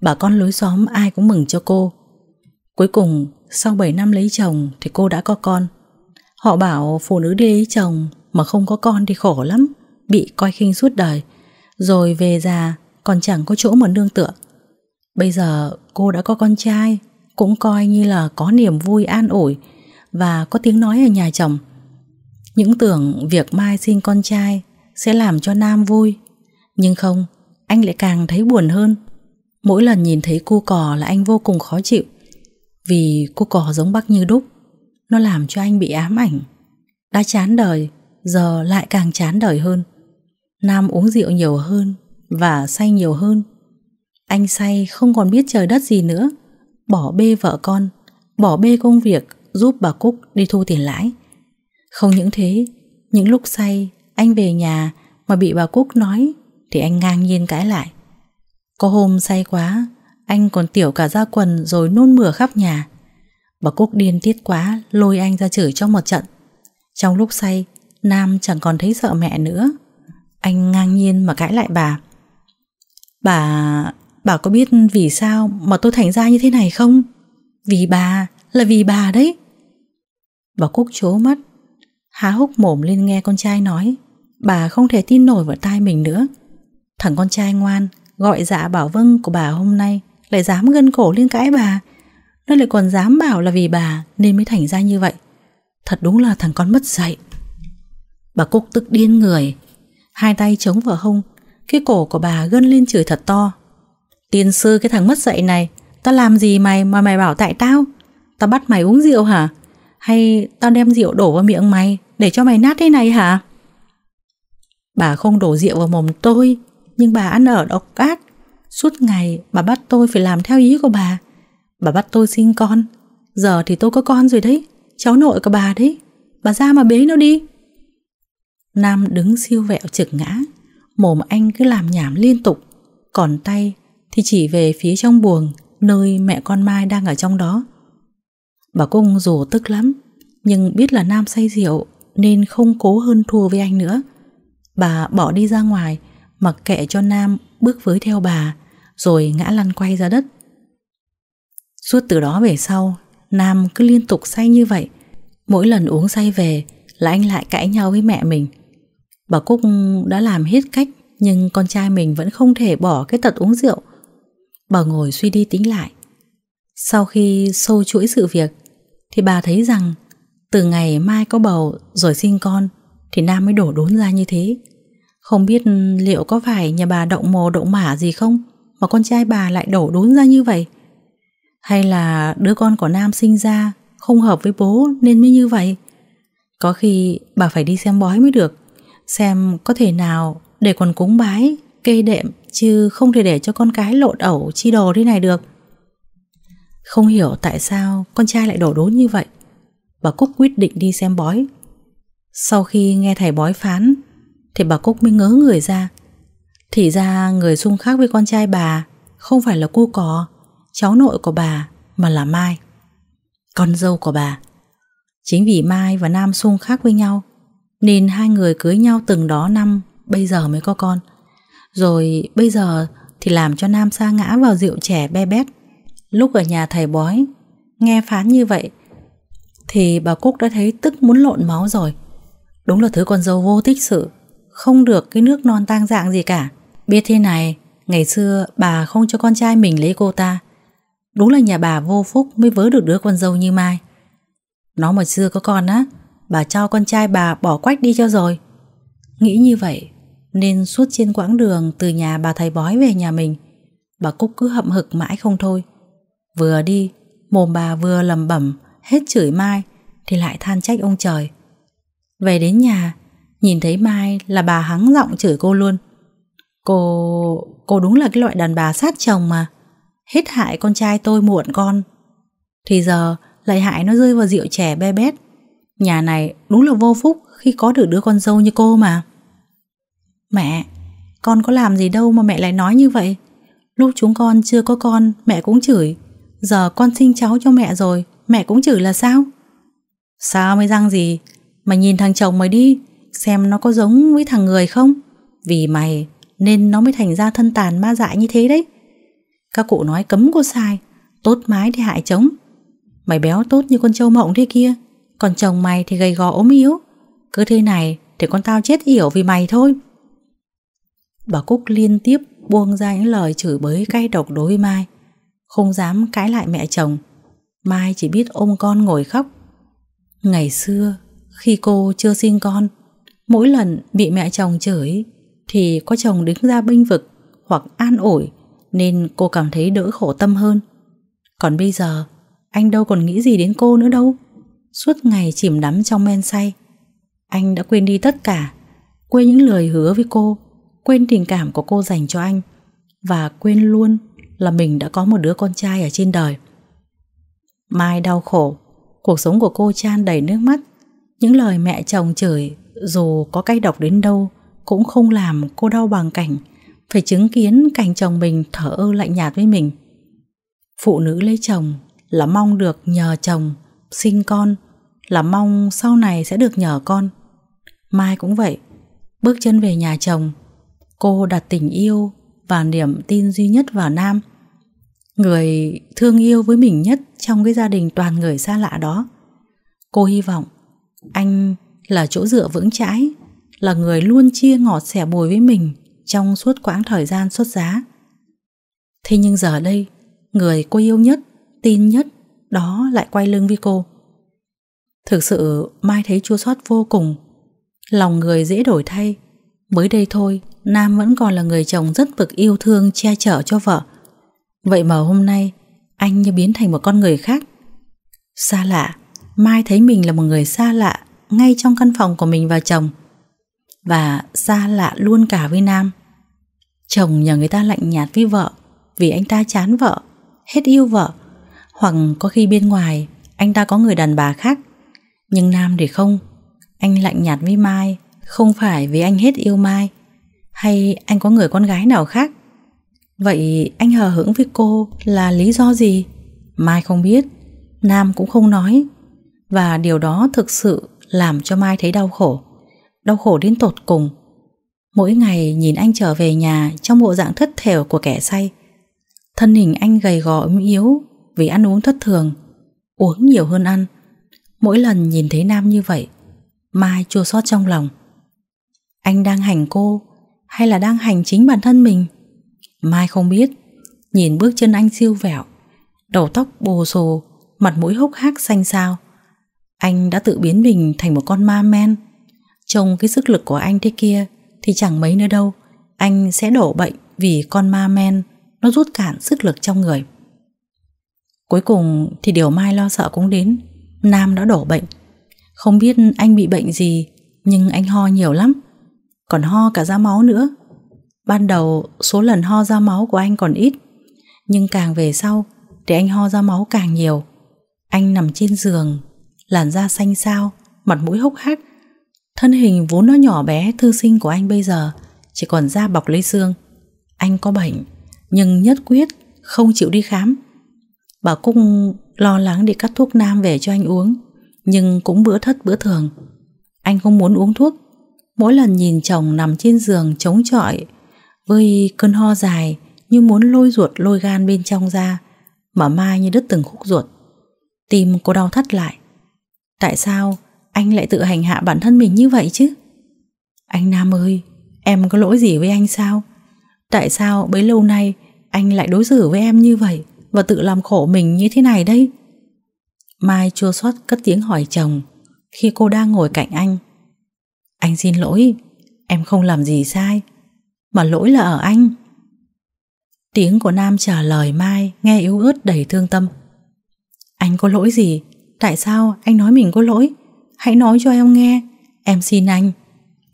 Bà con lối xóm ai cũng mừng cho cô. Cuối cùng, sau 7 năm lấy chồng thì cô đã có con. Họ bảo phụ nữ đi lấy chồng mà không có con thì khổ lắm, bị coi khinh suốt đời. Rồi về già còn chẳng có chỗ mà nương tựa. Bây giờ cô đã có con trai, cũng coi như là có niềm vui an ủi và có tiếng nói ở nhà chồng. Những tưởng việc Mai sinh con trai sẽ làm cho Nam vui. Nhưng không, anh lại càng thấy buồn hơn. Mỗi lần nhìn thấy cô cò là anh vô cùng khó chịu. Vì cô cò giống bác như đúc. Nó làm cho anh bị ám ảnh. Đã chán đời, giờ lại càng chán đời hơn. Nam uống rượu nhiều hơn và say nhiều hơn. Anh say không còn biết trời đất gì nữa. Bỏ bê vợ con, bỏ bê công việc giúp bà Cúc đi thu tiền lãi không những thế, những lúc say anh về nhà mà bị bà Cúc nói thì anh ngang nhiên cãi lại. Có hôm say quá, anh còn tiểu cả ra quần rồi nôn mửa khắp nhà. Bà Cúc điên tiết quá lôi anh ra chửi cho một trận. Trong lúc say, Nam chẳng còn thấy sợ mẹ nữa. Anh ngang nhiên mà cãi lại bà. Bà... bà có biết vì sao mà tôi thành ra như thế này không? Vì bà, là vì bà đấy. Bà Cúc chố mắt Há hốc mồm lên nghe con trai nói Bà không thể tin nổi vào tai mình nữa Thằng con trai ngoan Gọi dạ bảo vâng của bà hôm nay Lại dám gân cổ lên cãi bà Nó lại còn dám bảo là vì bà Nên mới thành ra như vậy Thật đúng là thằng con mất dạy Bà Cúc tức điên người Hai tay chống vào hông Cái cổ của bà gân lên chửi thật to Tiên sư cái thằng mất dạy này Tao làm gì mày mà mày bảo tại tao Tao bắt mày uống rượu hả Hay tao đem rượu đổ vào miệng mày để cho mày nát thế này hả? Bà không đổ rượu vào mồm tôi, nhưng bà ăn ở độc ác. Suốt ngày bà bắt tôi phải làm theo ý của bà. Bà bắt tôi sinh con. Giờ thì tôi có con rồi đấy, cháu nội của bà đấy. Bà ra mà bế nó đi. Nam đứng siêu vẹo trực ngã, mồm anh cứ làm nhảm liên tục, còn tay thì chỉ về phía trong buồng nơi mẹ con Mai đang ở trong đó. Bà Cung dù tức lắm, nhưng biết là Nam say rượu nên không cố hơn thua với anh nữa. Bà bỏ đi ra ngoài, mặc kệ cho Nam bước với theo bà, rồi ngã lăn quay ra đất. Suốt từ đó về sau, Nam cứ liên tục say như vậy. Mỗi lần uống say về là anh lại cãi nhau với mẹ mình. Bà Cúc đã làm hết cách nhưng con trai mình vẫn không thể bỏ cái tật uống rượu. Bà ngồi suy đi tính lại. Sau khi sâu chuỗi sự việc thì bà thấy rằng từ ngày Mai có bầu rồi sinh con Thì Nam mới đổ đốn ra như thế Không biết liệu có phải nhà bà động mồ động mả gì không Mà con trai bà lại đổ đốn ra như vậy Hay là đứa con của Nam sinh ra Không hợp với bố nên mới như vậy Có khi bà phải đi xem bói mới được Xem có thể nào để còn cúng bái kê đệm chứ không thể để cho con cái lộn ẩu chi đồ thế này được không hiểu tại sao con trai lại đổ đốn như vậy bà Cúc quyết định đi xem bói. Sau khi nghe thầy bói phán, thì bà Cúc mới ngớ người ra. Thì ra người xung khác với con trai bà không phải là cu cò, cháu nội của bà mà là Mai. Con dâu của bà. Chính vì Mai và Nam xung khác với nhau nên hai người cưới nhau từng đó năm bây giờ mới có con. Rồi bây giờ thì làm cho Nam sa ngã vào rượu trẻ be bét. Lúc ở nhà thầy bói, nghe phán như vậy thì bà Cúc đã thấy tức muốn lộn máu rồi. Đúng là thứ con dâu vô tích sự, không được cái nước non tang dạng gì cả. Biết thế này, ngày xưa bà không cho con trai mình lấy cô ta. Đúng là nhà bà vô phúc mới vớ được đứa con dâu như Mai. Nó mà xưa có con á, bà cho con trai bà bỏ quách đi cho rồi. Nghĩ như vậy, nên suốt trên quãng đường từ nhà bà thầy bói về nhà mình, bà Cúc cứ hậm hực mãi không thôi. Vừa đi, mồm bà vừa lầm bẩm hết chửi Mai thì lại than trách ông trời. Về đến nhà, nhìn thấy Mai là bà hắng giọng chửi cô luôn. Cô... cô đúng là cái loại đàn bà sát chồng mà. Hết hại con trai tôi muộn con. Thì giờ lại hại nó rơi vào rượu trẻ be bét. Nhà này đúng là vô phúc khi có được đứa con dâu như cô mà. Mẹ, con có làm gì đâu mà mẹ lại nói như vậy. Lúc chúng con chưa có con, mẹ cũng chửi. Giờ con sinh cháu cho mẹ rồi, Mẹ cũng chửi là sao Sao mới răng gì Mày nhìn thằng chồng mày đi Xem nó có giống với thằng người không Vì mày nên nó mới thành ra thân tàn ma dại như thế đấy Các cụ nói cấm cô sai Tốt mái thì hại chống Mày béo tốt như con trâu mộng thế kia Còn chồng mày thì gầy gò ốm yếu Cứ thế này thì con tao chết yểu vì mày thôi Bà Cúc liên tiếp buông ra những lời chửi bới cay độc đối với Mai Không dám cãi lại mẹ chồng Mai chỉ biết ôm con ngồi khóc. Ngày xưa, khi cô chưa sinh con, mỗi lần bị mẹ chồng chửi thì có chồng đứng ra binh vực hoặc an ủi nên cô cảm thấy đỡ khổ tâm hơn. Còn bây giờ, anh đâu còn nghĩ gì đến cô nữa đâu. Suốt ngày chìm đắm trong men say. Anh đã quên đi tất cả, quên những lời hứa với cô, quên tình cảm của cô dành cho anh và quên luôn là mình đã có một đứa con trai ở trên đời. Mai đau khổ, cuộc sống của cô chan đầy nước mắt. Những lời mẹ chồng chửi, dù có cay độc đến đâu, cũng không làm cô đau bằng cảnh. Phải chứng kiến cảnh chồng mình thở ơ lạnh nhạt với mình. Phụ nữ lấy chồng là mong được nhờ chồng, sinh con, là mong sau này sẽ được nhờ con. Mai cũng vậy, bước chân về nhà chồng, cô đặt tình yêu và niềm tin duy nhất vào Nam – người thương yêu với mình nhất trong cái gia đình toàn người xa lạ đó. Cô hy vọng anh là chỗ dựa vững chãi, là người luôn chia ngọt sẻ bùi với mình trong suốt quãng thời gian xuất giá. Thế nhưng giờ đây, người cô yêu nhất, tin nhất đó lại quay lưng với cô. Thực sự Mai thấy chua xót vô cùng. Lòng người dễ đổi thay. Mới đây thôi, Nam vẫn còn là người chồng rất vực yêu thương che chở cho vợ. Vậy mà hôm nay Anh như biến thành một con người khác Xa lạ Mai thấy mình là một người xa lạ Ngay trong căn phòng của mình và chồng Và xa lạ luôn cả với Nam Chồng nhờ người ta lạnh nhạt với vợ Vì anh ta chán vợ Hết yêu vợ Hoặc có khi bên ngoài Anh ta có người đàn bà khác Nhưng Nam thì không Anh lạnh nhạt với Mai Không phải vì anh hết yêu Mai Hay anh có người con gái nào khác Vậy anh hờ hững với cô là lý do gì? Mai không biết, Nam cũng không nói. Và điều đó thực sự làm cho Mai thấy đau khổ. Đau khổ đến tột cùng. Mỗi ngày nhìn anh trở về nhà trong bộ dạng thất thểu của kẻ say. Thân hình anh gầy gò ốm yếu vì ăn uống thất thường, uống nhiều hơn ăn. Mỗi lần nhìn thấy Nam như vậy, Mai chua xót trong lòng. Anh đang hành cô hay là đang hành chính bản thân mình? Mai không biết Nhìn bước chân anh siêu vẹo Đầu tóc bồ sồ Mặt mũi hốc hác xanh xao Anh đã tự biến mình thành một con ma men Trông cái sức lực của anh thế kia Thì chẳng mấy nữa đâu Anh sẽ đổ bệnh vì con ma men Nó rút cạn sức lực trong người Cuối cùng thì điều Mai lo sợ cũng đến Nam đã đổ bệnh Không biết anh bị bệnh gì Nhưng anh ho nhiều lắm Còn ho cả ra máu nữa Ban đầu số lần ho ra máu của anh còn ít Nhưng càng về sau Thì anh ho ra máu càng nhiều Anh nằm trên giường Làn da xanh xao Mặt mũi hốc hác Thân hình vốn nó nhỏ bé thư sinh của anh bây giờ Chỉ còn da bọc lấy xương Anh có bệnh Nhưng nhất quyết không chịu đi khám Bà cung lo lắng đi cắt thuốc nam về cho anh uống Nhưng cũng bữa thất bữa thường Anh không muốn uống thuốc Mỗi lần nhìn chồng nằm trên giường chống chọi với cơn ho dài như muốn lôi ruột lôi gan bên trong ra mà Mai như đứt từng khúc ruột. Tim cô đau thắt lại. Tại sao anh lại tự hành hạ bản thân mình như vậy chứ? Anh Nam ơi, em có lỗi gì với anh sao? Tại sao bấy lâu nay anh lại đối xử với em như vậy và tự làm khổ mình như thế này đây? Mai chua xót cất tiếng hỏi chồng khi cô đang ngồi cạnh anh. Anh xin lỗi, em không làm gì sai mà lỗi là ở anh. Tiếng của Nam trả lời Mai nghe yếu ớt đầy thương tâm. Anh có lỗi gì? Tại sao anh nói mình có lỗi? Hãy nói cho em nghe. Em xin anh.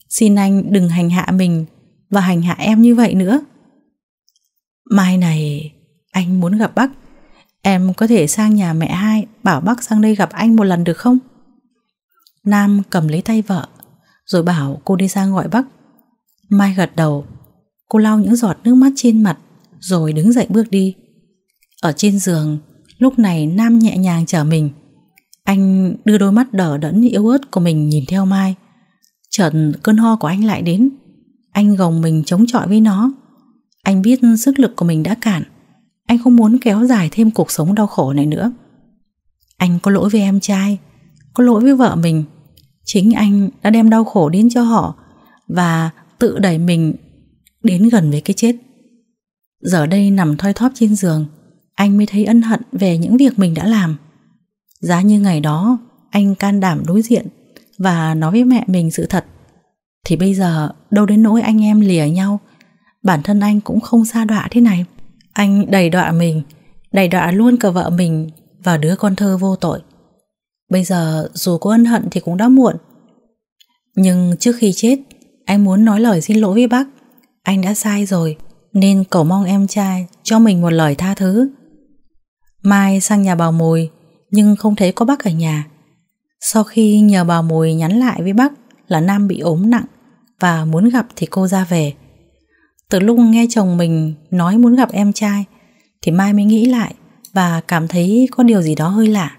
Xin anh đừng hành hạ mình và hành hạ em như vậy nữa. Mai này, anh muốn gặp bác. Em có thể sang nhà mẹ hai bảo bác sang đây gặp anh một lần được không? Nam cầm lấy tay vợ rồi bảo cô đi ra gọi bác. Mai gật đầu Cô lau những giọt nước mắt trên mặt Rồi đứng dậy bước đi Ở trên giường Lúc này Nam nhẹ nhàng chở mình Anh đưa đôi mắt đỏ đẫn yếu ớt của mình nhìn theo Mai Chợt cơn ho của anh lại đến Anh gồng mình chống chọi với nó Anh biết sức lực của mình đã cạn Anh không muốn kéo dài thêm cuộc sống đau khổ này nữa Anh có lỗi với em trai Có lỗi với vợ mình Chính anh đã đem đau khổ đến cho họ Và tự đẩy mình đến gần với cái chết. Giờ đây nằm thoi thóp trên giường, anh mới thấy ân hận về những việc mình đã làm. Giá như ngày đó anh can đảm đối diện và nói với mẹ mình sự thật, thì bây giờ đâu đến nỗi anh em lìa nhau, bản thân anh cũng không xa đọa thế này. Anh đầy đọa mình, đầy đọa luôn cả vợ mình và đứa con thơ vô tội. Bây giờ dù có ân hận thì cũng đã muộn. Nhưng trước khi chết, anh muốn nói lời xin lỗi với bác anh đã sai rồi Nên cầu mong em trai cho mình một lời tha thứ Mai sang nhà bà Mùi Nhưng không thấy có bác ở nhà Sau khi nhờ bà Mùi nhắn lại với bác Là Nam bị ốm nặng Và muốn gặp thì cô ra về Từ lúc nghe chồng mình nói muốn gặp em trai Thì Mai mới nghĩ lại Và cảm thấy có điều gì đó hơi lạ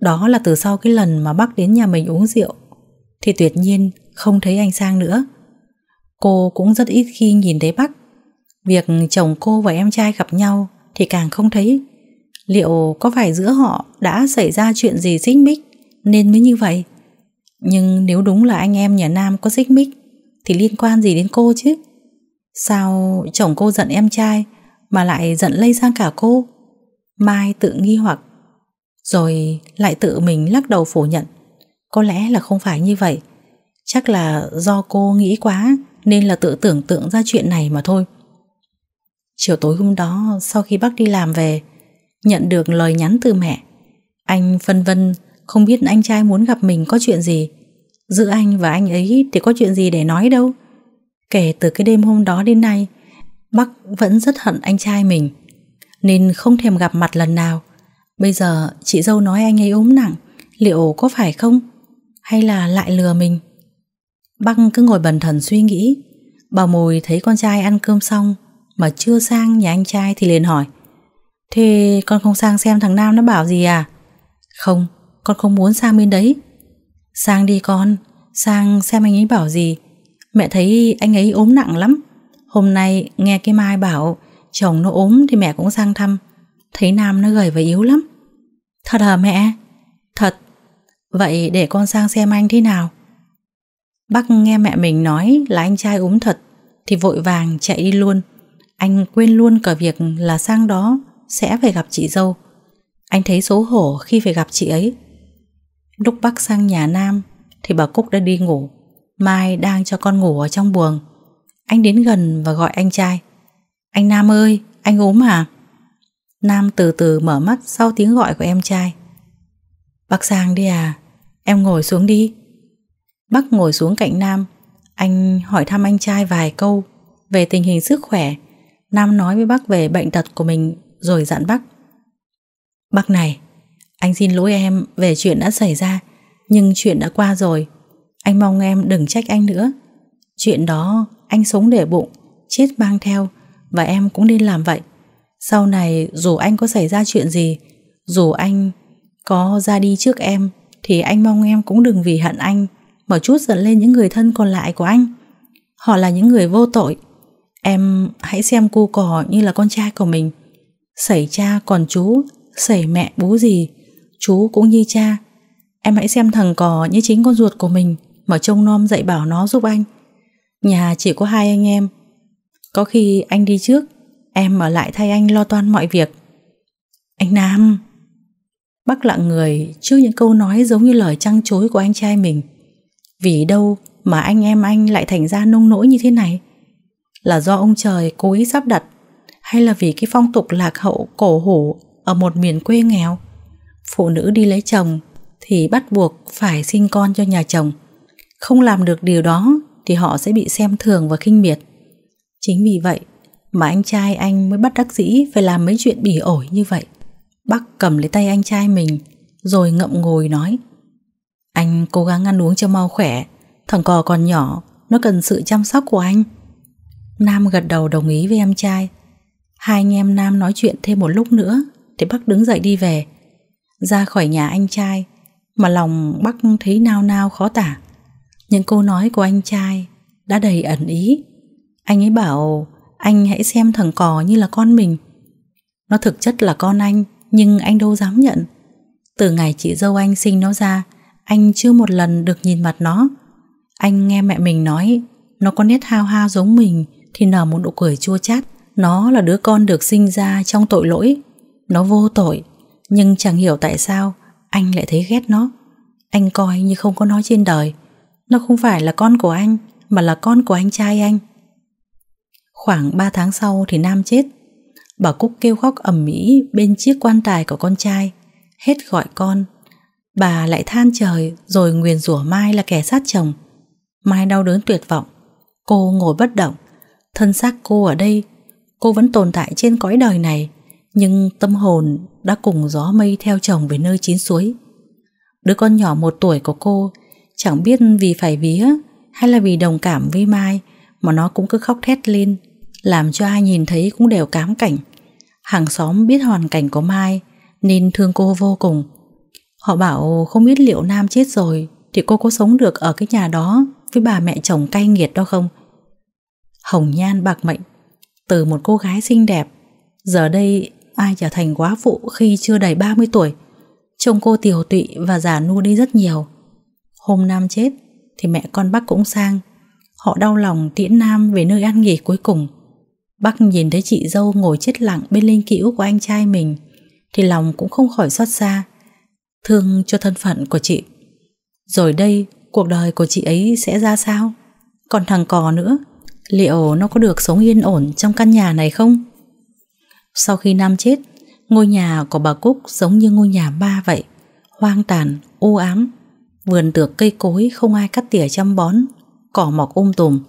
Đó là từ sau cái lần mà bác đến nhà mình uống rượu Thì tuyệt nhiên không thấy anh sang nữa Cô cũng rất ít khi nhìn thấy Bắc Việc chồng cô và em trai gặp nhau Thì càng không thấy Liệu có phải giữa họ đã xảy ra chuyện gì xích mích Nên mới như vậy Nhưng nếu đúng là anh em nhà Nam có xích mích Thì liên quan gì đến cô chứ Sao chồng cô giận em trai Mà lại giận lây sang cả cô Mai tự nghi hoặc Rồi lại tự mình lắc đầu phủ nhận Có lẽ là không phải như vậy Chắc là do cô nghĩ quá nên là tự tưởng tượng ra chuyện này mà thôi Chiều tối hôm đó Sau khi bác đi làm về Nhận được lời nhắn từ mẹ Anh phân vân Không biết anh trai muốn gặp mình có chuyện gì Giữa anh và anh ấy Thì có chuyện gì để nói đâu Kể từ cái đêm hôm đó đến nay bác vẫn rất hận anh trai mình Nên không thèm gặp mặt lần nào Bây giờ chị dâu nói anh ấy ốm nặng Liệu có phải không Hay là lại lừa mình Băng cứ ngồi bần thần suy nghĩ Bà Mùi thấy con trai ăn cơm xong Mà chưa sang nhà anh trai thì liền hỏi Thế con không sang xem thằng Nam nó bảo gì à Không Con không muốn sang bên đấy Sang đi con Sang xem anh ấy bảo gì Mẹ thấy anh ấy ốm nặng lắm Hôm nay nghe cái Mai bảo Chồng nó ốm thì mẹ cũng sang thăm Thấy Nam nó gầy và yếu lắm Thật hả à, mẹ Thật Vậy để con sang xem anh thế nào Bác nghe mẹ mình nói là anh trai ốm thật thì vội vàng chạy đi luôn. Anh quên luôn cả việc là sang đó sẽ phải gặp chị dâu. Anh thấy xấu hổ khi phải gặp chị ấy. Lúc bác sang nhà Nam thì bà Cúc đã đi ngủ. Mai đang cho con ngủ ở trong buồng. Anh đến gần và gọi anh trai. Anh Nam ơi, anh ốm à? Nam từ từ mở mắt sau tiếng gọi của em trai. Bác Sang đi à, em ngồi xuống đi. Bắc ngồi xuống cạnh Nam. Anh hỏi thăm anh trai vài câu về tình hình sức khỏe. Nam nói với Bắc về bệnh tật của mình rồi dặn Bắc. Bắc này, anh xin lỗi em về chuyện đã xảy ra, nhưng chuyện đã qua rồi. Anh mong em đừng trách anh nữa. Chuyện đó anh sống để bụng, chết mang theo và em cũng nên làm vậy. Sau này dù anh có xảy ra chuyện gì, dù anh có ra đi trước em thì anh mong em cũng đừng vì hận anh mở chút giận lên những người thân còn lại của anh. Họ là những người vô tội. Em hãy xem cô cỏ như là con trai của mình. Sẩy cha còn chú, sẩy mẹ bú gì, chú cũng như cha. Em hãy xem thằng cỏ như chính con ruột của mình mở trông nom dạy bảo nó giúp anh. Nhà chỉ có hai anh em. Có khi anh đi trước, em ở lại thay anh lo toan mọi việc. Anh Nam... Bắc lặng người trước những câu nói giống như lời trăng chối của anh trai mình. Vì đâu mà anh em anh lại thành ra nông nỗi như thế này? Là do ông trời cố ý sắp đặt hay là vì cái phong tục lạc hậu cổ hủ ở một miền quê nghèo? Phụ nữ đi lấy chồng thì bắt buộc phải sinh con cho nhà chồng. Không làm được điều đó thì họ sẽ bị xem thường và khinh miệt. Chính vì vậy mà anh trai anh mới bắt đắc dĩ phải làm mấy chuyện bỉ ổi như vậy. Bác cầm lấy tay anh trai mình rồi ngậm ngồi nói anh cố gắng ăn uống cho mau khỏe Thằng cò còn nhỏ Nó cần sự chăm sóc của anh Nam gật đầu đồng ý với em trai Hai anh em Nam nói chuyện thêm một lúc nữa Thì bác đứng dậy đi về Ra khỏi nhà anh trai Mà lòng bác thấy nao nao khó tả Những câu nói của anh trai Đã đầy ẩn ý Anh ấy bảo Anh hãy xem thằng cò như là con mình Nó thực chất là con anh Nhưng anh đâu dám nhận Từ ngày chị dâu anh sinh nó ra anh chưa một lần được nhìn mặt nó. Anh nghe mẹ mình nói nó có nét hao hao giống mình thì nở một nụ cười chua chát. Nó là đứa con được sinh ra trong tội lỗi. Nó vô tội, nhưng chẳng hiểu tại sao anh lại thấy ghét nó. Anh coi như không có nó trên đời. Nó không phải là con của anh, mà là con của anh trai anh. Khoảng ba tháng sau thì Nam chết. Bà Cúc kêu khóc ầm ĩ bên chiếc quan tài của con trai, hết gọi con Bà lại than trời rồi nguyền rủa Mai là kẻ sát chồng. Mai đau đớn tuyệt vọng. Cô ngồi bất động. Thân xác cô ở đây, cô vẫn tồn tại trên cõi đời này, nhưng tâm hồn đã cùng gió mây theo chồng về nơi chín suối. Đứa con nhỏ một tuổi của cô chẳng biết vì phải vía hay là vì đồng cảm với Mai mà nó cũng cứ khóc thét lên, làm cho ai nhìn thấy cũng đều cám cảnh. Hàng xóm biết hoàn cảnh của Mai nên thương cô vô cùng Họ bảo không biết liệu Nam chết rồi thì cô có sống được ở cái nhà đó với bà mẹ chồng cay nghiệt đó không? Hồng nhan bạc mệnh, từ một cô gái xinh đẹp, giờ đây ai trở thành quá phụ khi chưa đầy 30 tuổi. Trông cô tiều tụy và già nu đi rất nhiều. Hôm Nam chết thì mẹ con bác cũng sang. Họ đau lòng tiễn Nam về nơi an nghỉ cuối cùng. Bác nhìn thấy chị dâu ngồi chết lặng bên linh cữu của anh trai mình thì lòng cũng không khỏi xót xa thương cho thân phận của chị. Rồi đây, cuộc đời của chị ấy sẽ ra sao? Còn thằng cò nữa, liệu nó có được sống yên ổn trong căn nhà này không? Sau khi Nam chết, ngôi nhà của bà Cúc giống như ngôi nhà ba vậy, hoang tàn, u ám, vườn tược cây cối không ai cắt tỉa chăm bón, cỏ mọc um tùm.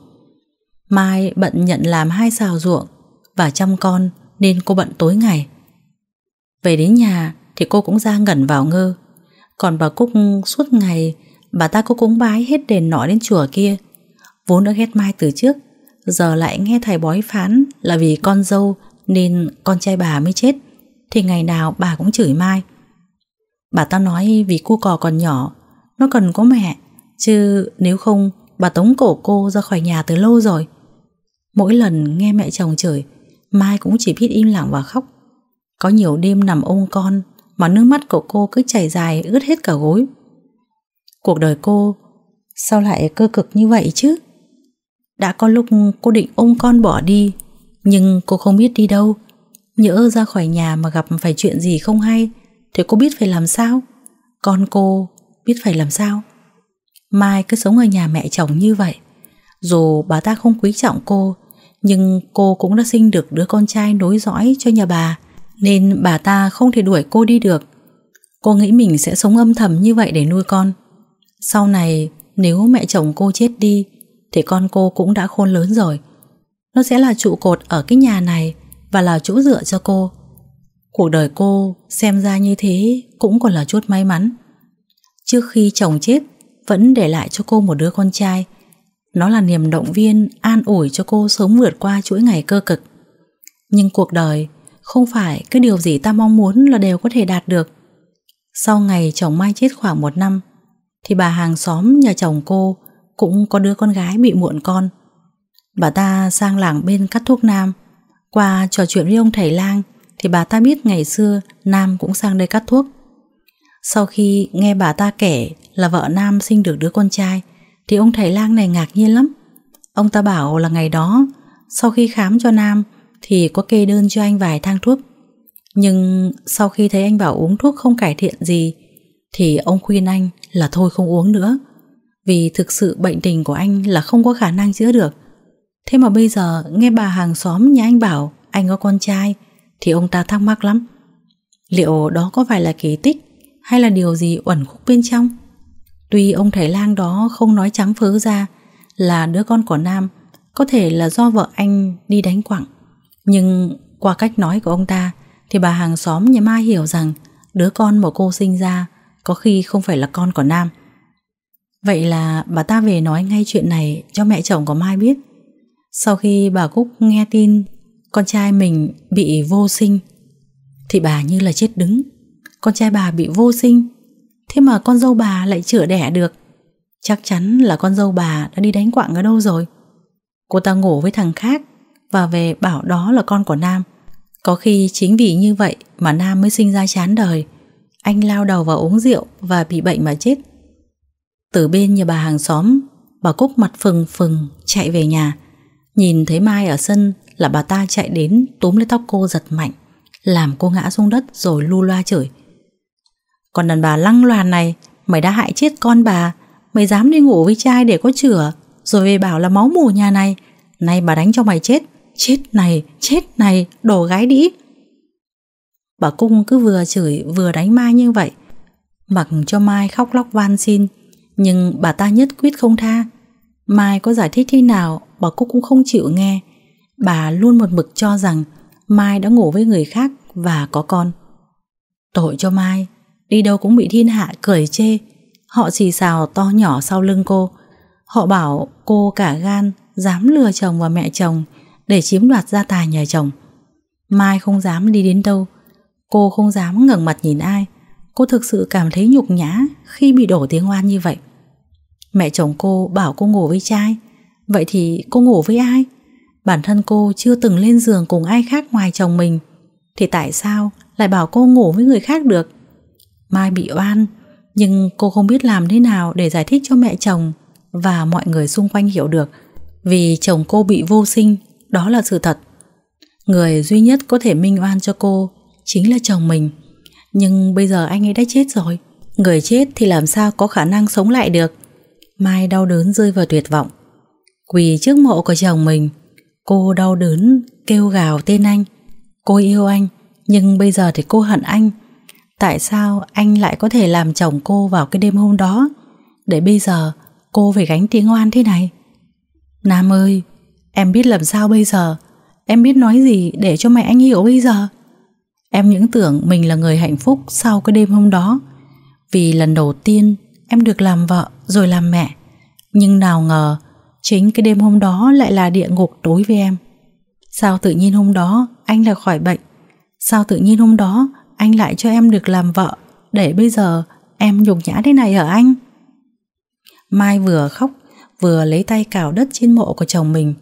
Mai bận nhận làm hai xào ruộng và chăm con nên cô bận tối ngày. Về đến nhà thì cô cũng ra ngẩn vào ngơ còn bà Cúc suốt ngày Bà ta cứ cúng bái hết đền nọ đến chùa kia Vốn đã ghét Mai từ trước Giờ lại nghe thầy bói phán Là vì con dâu Nên con trai bà mới chết Thì ngày nào bà cũng chửi Mai Bà ta nói vì cu cò còn nhỏ Nó cần có mẹ Chứ nếu không bà tống cổ cô ra khỏi nhà từ lâu rồi Mỗi lần nghe mẹ chồng chửi Mai cũng chỉ biết im lặng và khóc Có nhiều đêm nằm ôm con mà nước mắt của cô cứ chảy dài ướt hết cả gối. Cuộc đời cô sao lại cơ cực như vậy chứ? Đã có lúc cô định ôm con bỏ đi, nhưng cô không biết đi đâu. Nhỡ ra khỏi nhà mà gặp phải chuyện gì không hay, thì cô biết phải làm sao? Con cô biết phải làm sao? Mai cứ sống ở nhà mẹ chồng như vậy. Dù bà ta không quý trọng cô, nhưng cô cũng đã sinh được đứa con trai nối dõi cho nhà bà nên bà ta không thể đuổi cô đi được. Cô nghĩ mình sẽ sống âm thầm như vậy để nuôi con. Sau này, nếu mẹ chồng cô chết đi, thì con cô cũng đã khôn lớn rồi. Nó sẽ là trụ cột ở cái nhà này và là chỗ dựa cho cô. Cuộc đời cô xem ra như thế cũng còn là chút may mắn. Trước khi chồng chết, vẫn để lại cho cô một đứa con trai. Nó là niềm động viên, an ủi cho cô sớm vượt qua chuỗi ngày cơ cực. Nhưng cuộc đời không phải cái điều gì ta mong muốn là đều có thể đạt được Sau ngày chồng Mai chết khoảng một năm Thì bà hàng xóm nhà chồng cô Cũng có đứa con gái bị muộn con Bà ta sang làng bên cắt thuốc nam Qua trò chuyện với ông thầy lang Thì bà ta biết ngày xưa Nam cũng sang đây cắt thuốc Sau khi nghe bà ta kể Là vợ Nam sinh được đứa con trai Thì ông thầy lang này ngạc nhiên lắm Ông ta bảo là ngày đó Sau khi khám cho Nam thì có kê đơn cho anh vài thang thuốc. Nhưng sau khi thấy anh bảo uống thuốc không cải thiện gì thì ông khuyên anh là thôi không uống nữa. Vì thực sự bệnh tình của anh là không có khả năng chữa được. Thế mà bây giờ nghe bà hàng xóm nhà anh bảo anh có con trai thì ông ta thắc mắc lắm. Liệu đó có phải là kỳ tích hay là điều gì uẩn khúc bên trong? Tuy ông thầy lang đó không nói trắng phớ ra là đứa con của Nam có thể là do vợ anh đi đánh quặng nhưng qua cách nói của ông ta thì bà hàng xóm nhà Mai hiểu rằng đứa con mà cô sinh ra có khi không phải là con của Nam. Vậy là bà ta về nói ngay chuyện này cho mẹ chồng của Mai biết. Sau khi bà Cúc nghe tin con trai mình bị vô sinh thì bà như là chết đứng. Con trai bà bị vô sinh thế mà con dâu bà lại chữa đẻ được. Chắc chắn là con dâu bà đã đi đánh quạng ở đâu rồi. Cô ta ngủ với thằng khác và về bảo đó là con của Nam. Có khi chính vì như vậy mà Nam mới sinh ra chán đời. Anh lao đầu vào uống rượu và bị bệnh mà chết. Từ bên nhà bà hàng xóm, bà Cúc mặt phừng phừng chạy về nhà. Nhìn thấy Mai ở sân là bà ta chạy đến túm lấy tóc cô giật mạnh, làm cô ngã xuống đất rồi lu loa chửi. Còn đàn bà lăng loàn này, mày đã hại chết con bà, mày dám đi ngủ với trai để có chửa rồi về bảo là máu mù nhà này, nay bà đánh cho mày chết chết này, chết này, đổ gái đĩ. Bà Cung cứ vừa chửi vừa đánh Mai như vậy, mặc cho Mai khóc lóc van xin, nhưng bà ta nhất quyết không tha. Mai có giải thích thế nào, bà Cúc cũng không chịu nghe. Bà luôn một mực cho rằng Mai đã ngủ với người khác và có con. Tội cho Mai, đi đâu cũng bị thiên hạ cười chê. Họ xì xào to nhỏ sau lưng cô. Họ bảo cô cả gan, dám lừa chồng và mẹ chồng, để chiếm đoạt gia tài nhà chồng. Mai không dám đi đến đâu, cô không dám ngẩng mặt nhìn ai. Cô thực sự cảm thấy nhục nhã khi bị đổ tiếng oan như vậy. Mẹ chồng cô bảo cô ngủ với trai, vậy thì cô ngủ với ai? Bản thân cô chưa từng lên giường cùng ai khác ngoài chồng mình, thì tại sao lại bảo cô ngủ với người khác được? Mai bị oan, nhưng cô không biết làm thế nào để giải thích cho mẹ chồng và mọi người xung quanh hiểu được. Vì chồng cô bị vô sinh đó là sự thật Người duy nhất có thể minh oan cho cô Chính là chồng mình Nhưng bây giờ anh ấy đã chết rồi Người chết thì làm sao có khả năng sống lại được Mai đau đớn rơi vào tuyệt vọng Quỳ trước mộ của chồng mình Cô đau đớn kêu gào tên anh Cô yêu anh Nhưng bây giờ thì cô hận anh Tại sao anh lại có thể làm chồng cô vào cái đêm hôm đó Để bây giờ cô phải gánh tiếng oan thế này Nam ơi Em biết làm sao bây giờ Em biết nói gì để cho mẹ anh hiểu bây giờ Em những tưởng mình là người hạnh phúc sau cái đêm hôm đó Vì lần đầu tiên em được làm vợ rồi làm mẹ Nhưng nào ngờ chính cái đêm hôm đó lại là địa ngục đối với em Sao tự nhiên hôm đó anh lại khỏi bệnh Sao tự nhiên hôm đó anh lại cho em được làm vợ Để bây giờ em nhục nhã thế này ở anh Mai vừa khóc vừa lấy tay cào đất trên mộ của chồng mình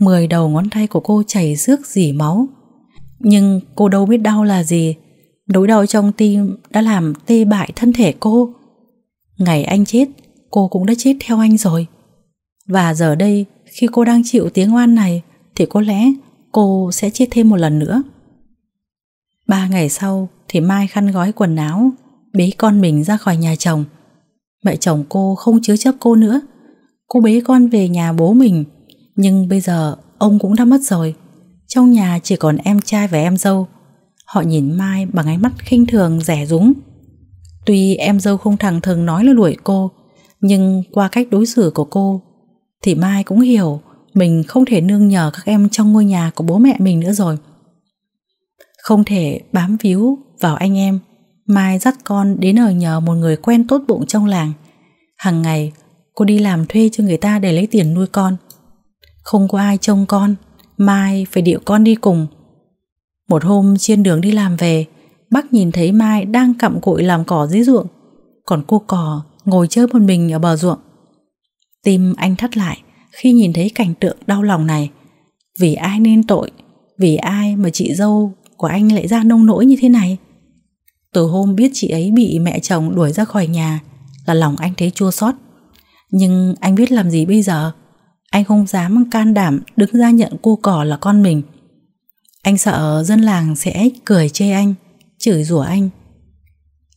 10 đầu ngón tay của cô chảy rước dỉ máu. Nhưng cô đâu biết đau là gì. Nỗi đau trong tim đã làm tê bại thân thể cô. Ngày anh chết, cô cũng đã chết theo anh rồi. Và giờ đây, khi cô đang chịu tiếng oan này, thì có lẽ cô sẽ chết thêm một lần nữa. Ba ngày sau thì Mai khăn gói quần áo, bế con mình ra khỏi nhà chồng. Mẹ chồng cô không chứa chấp cô nữa. Cô bế con về nhà bố mình nhưng bây giờ ông cũng đã mất rồi Trong nhà chỉ còn em trai và em dâu Họ nhìn Mai bằng ánh mắt khinh thường rẻ rúng Tuy em dâu không thẳng thường nói là đuổi cô Nhưng qua cách đối xử của cô Thì Mai cũng hiểu Mình không thể nương nhờ các em trong ngôi nhà của bố mẹ mình nữa rồi Không thể bám víu vào anh em Mai dắt con đến ở nhờ một người quen tốt bụng trong làng Hàng ngày cô đi làm thuê cho người ta để lấy tiền nuôi con không có ai trông con Mai phải điệu con đi cùng Một hôm trên đường đi làm về Bác nhìn thấy Mai đang cặm cụi làm cỏ dưới ruộng Còn cô cò ngồi chơi một mình ở bờ ruộng Tim anh thắt lại khi nhìn thấy cảnh tượng đau lòng này Vì ai nên tội Vì ai mà chị dâu của anh lại ra nông nỗi như thế này Từ hôm biết chị ấy bị mẹ chồng đuổi ra khỏi nhà Là lòng anh thấy chua xót Nhưng anh biết làm gì bây giờ anh không dám can đảm đứng ra nhận cô cỏ là con mình. Anh sợ dân làng sẽ cười chê anh, chửi rủa anh.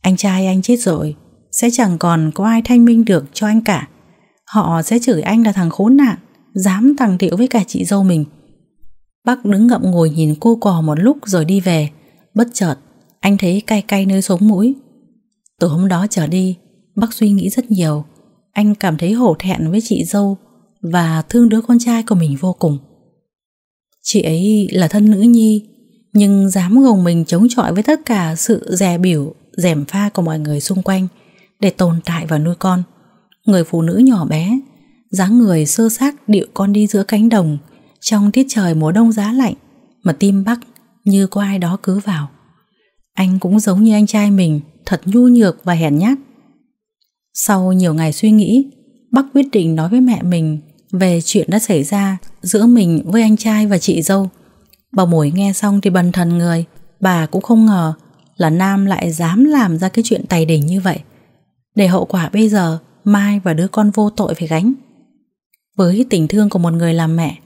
Anh trai anh chết rồi, sẽ chẳng còn có ai thanh minh được cho anh cả. Họ sẽ chửi anh là thằng khốn nạn, dám tàng tiệu với cả chị dâu mình. Bác đứng ngậm ngồi nhìn cô cò một lúc rồi đi về. Bất chợt, anh thấy cay cay nơi sống mũi. Từ hôm đó trở đi, bác suy nghĩ rất nhiều. Anh cảm thấy hổ thẹn với chị dâu và thương đứa con trai của mình vô cùng. Chị ấy là thân nữ nhi, nhưng dám gồng mình chống chọi với tất cả sự dè biểu, dèm pha của mọi người xung quanh để tồn tại và nuôi con. Người phụ nữ nhỏ bé, dáng người sơ sát điệu con đi giữa cánh đồng trong tiết trời mùa đông giá lạnh mà tim bắc như có ai đó cứ vào. Anh cũng giống như anh trai mình, thật nhu nhược và hèn nhát. Sau nhiều ngày suy nghĩ, Bắc quyết định nói với mẹ mình về chuyện đã xảy ra giữa mình với anh trai và chị dâu. Bà Mùi nghe xong thì bần thần người, bà cũng không ngờ là Nam lại dám làm ra cái chuyện tày đỉnh như vậy. Để hậu quả bây giờ Mai và đứa con vô tội phải gánh. Với tình thương của một người làm mẹ,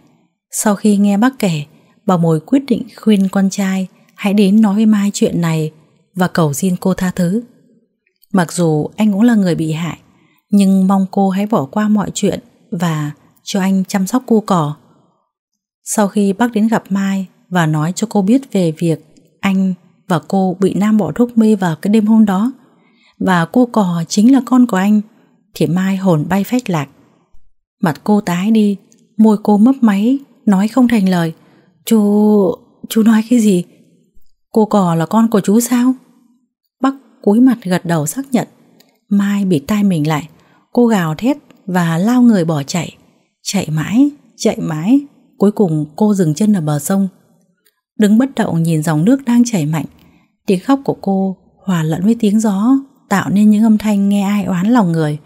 sau khi nghe bác kể, bà Mùi quyết định khuyên con trai hãy đến nói với Mai chuyện này và cầu xin cô tha thứ. Mặc dù anh cũng là người bị hại, nhưng mong cô hãy bỏ qua mọi chuyện và cho anh chăm sóc cu cỏ. Sau khi bác đến gặp Mai và nói cho cô biết về việc anh và cô bị Nam bỏ thuốc mê vào cái đêm hôm đó và cô cò chính là con của anh thì Mai hồn bay phách lạc. Mặt cô tái đi, môi cô mấp máy, nói không thành lời. Chú... chú nói cái gì? Cô cò là con của chú sao? Bắc cúi mặt gật đầu xác nhận. Mai bị tai mình lại cô gào thét và lao người bỏ chạy. Chạy mãi, chạy mãi, cuối cùng cô dừng chân ở bờ sông. Đứng bất động nhìn dòng nước đang chảy mạnh, tiếng khóc của cô hòa lẫn với tiếng gió tạo nên những âm thanh nghe ai oán lòng người.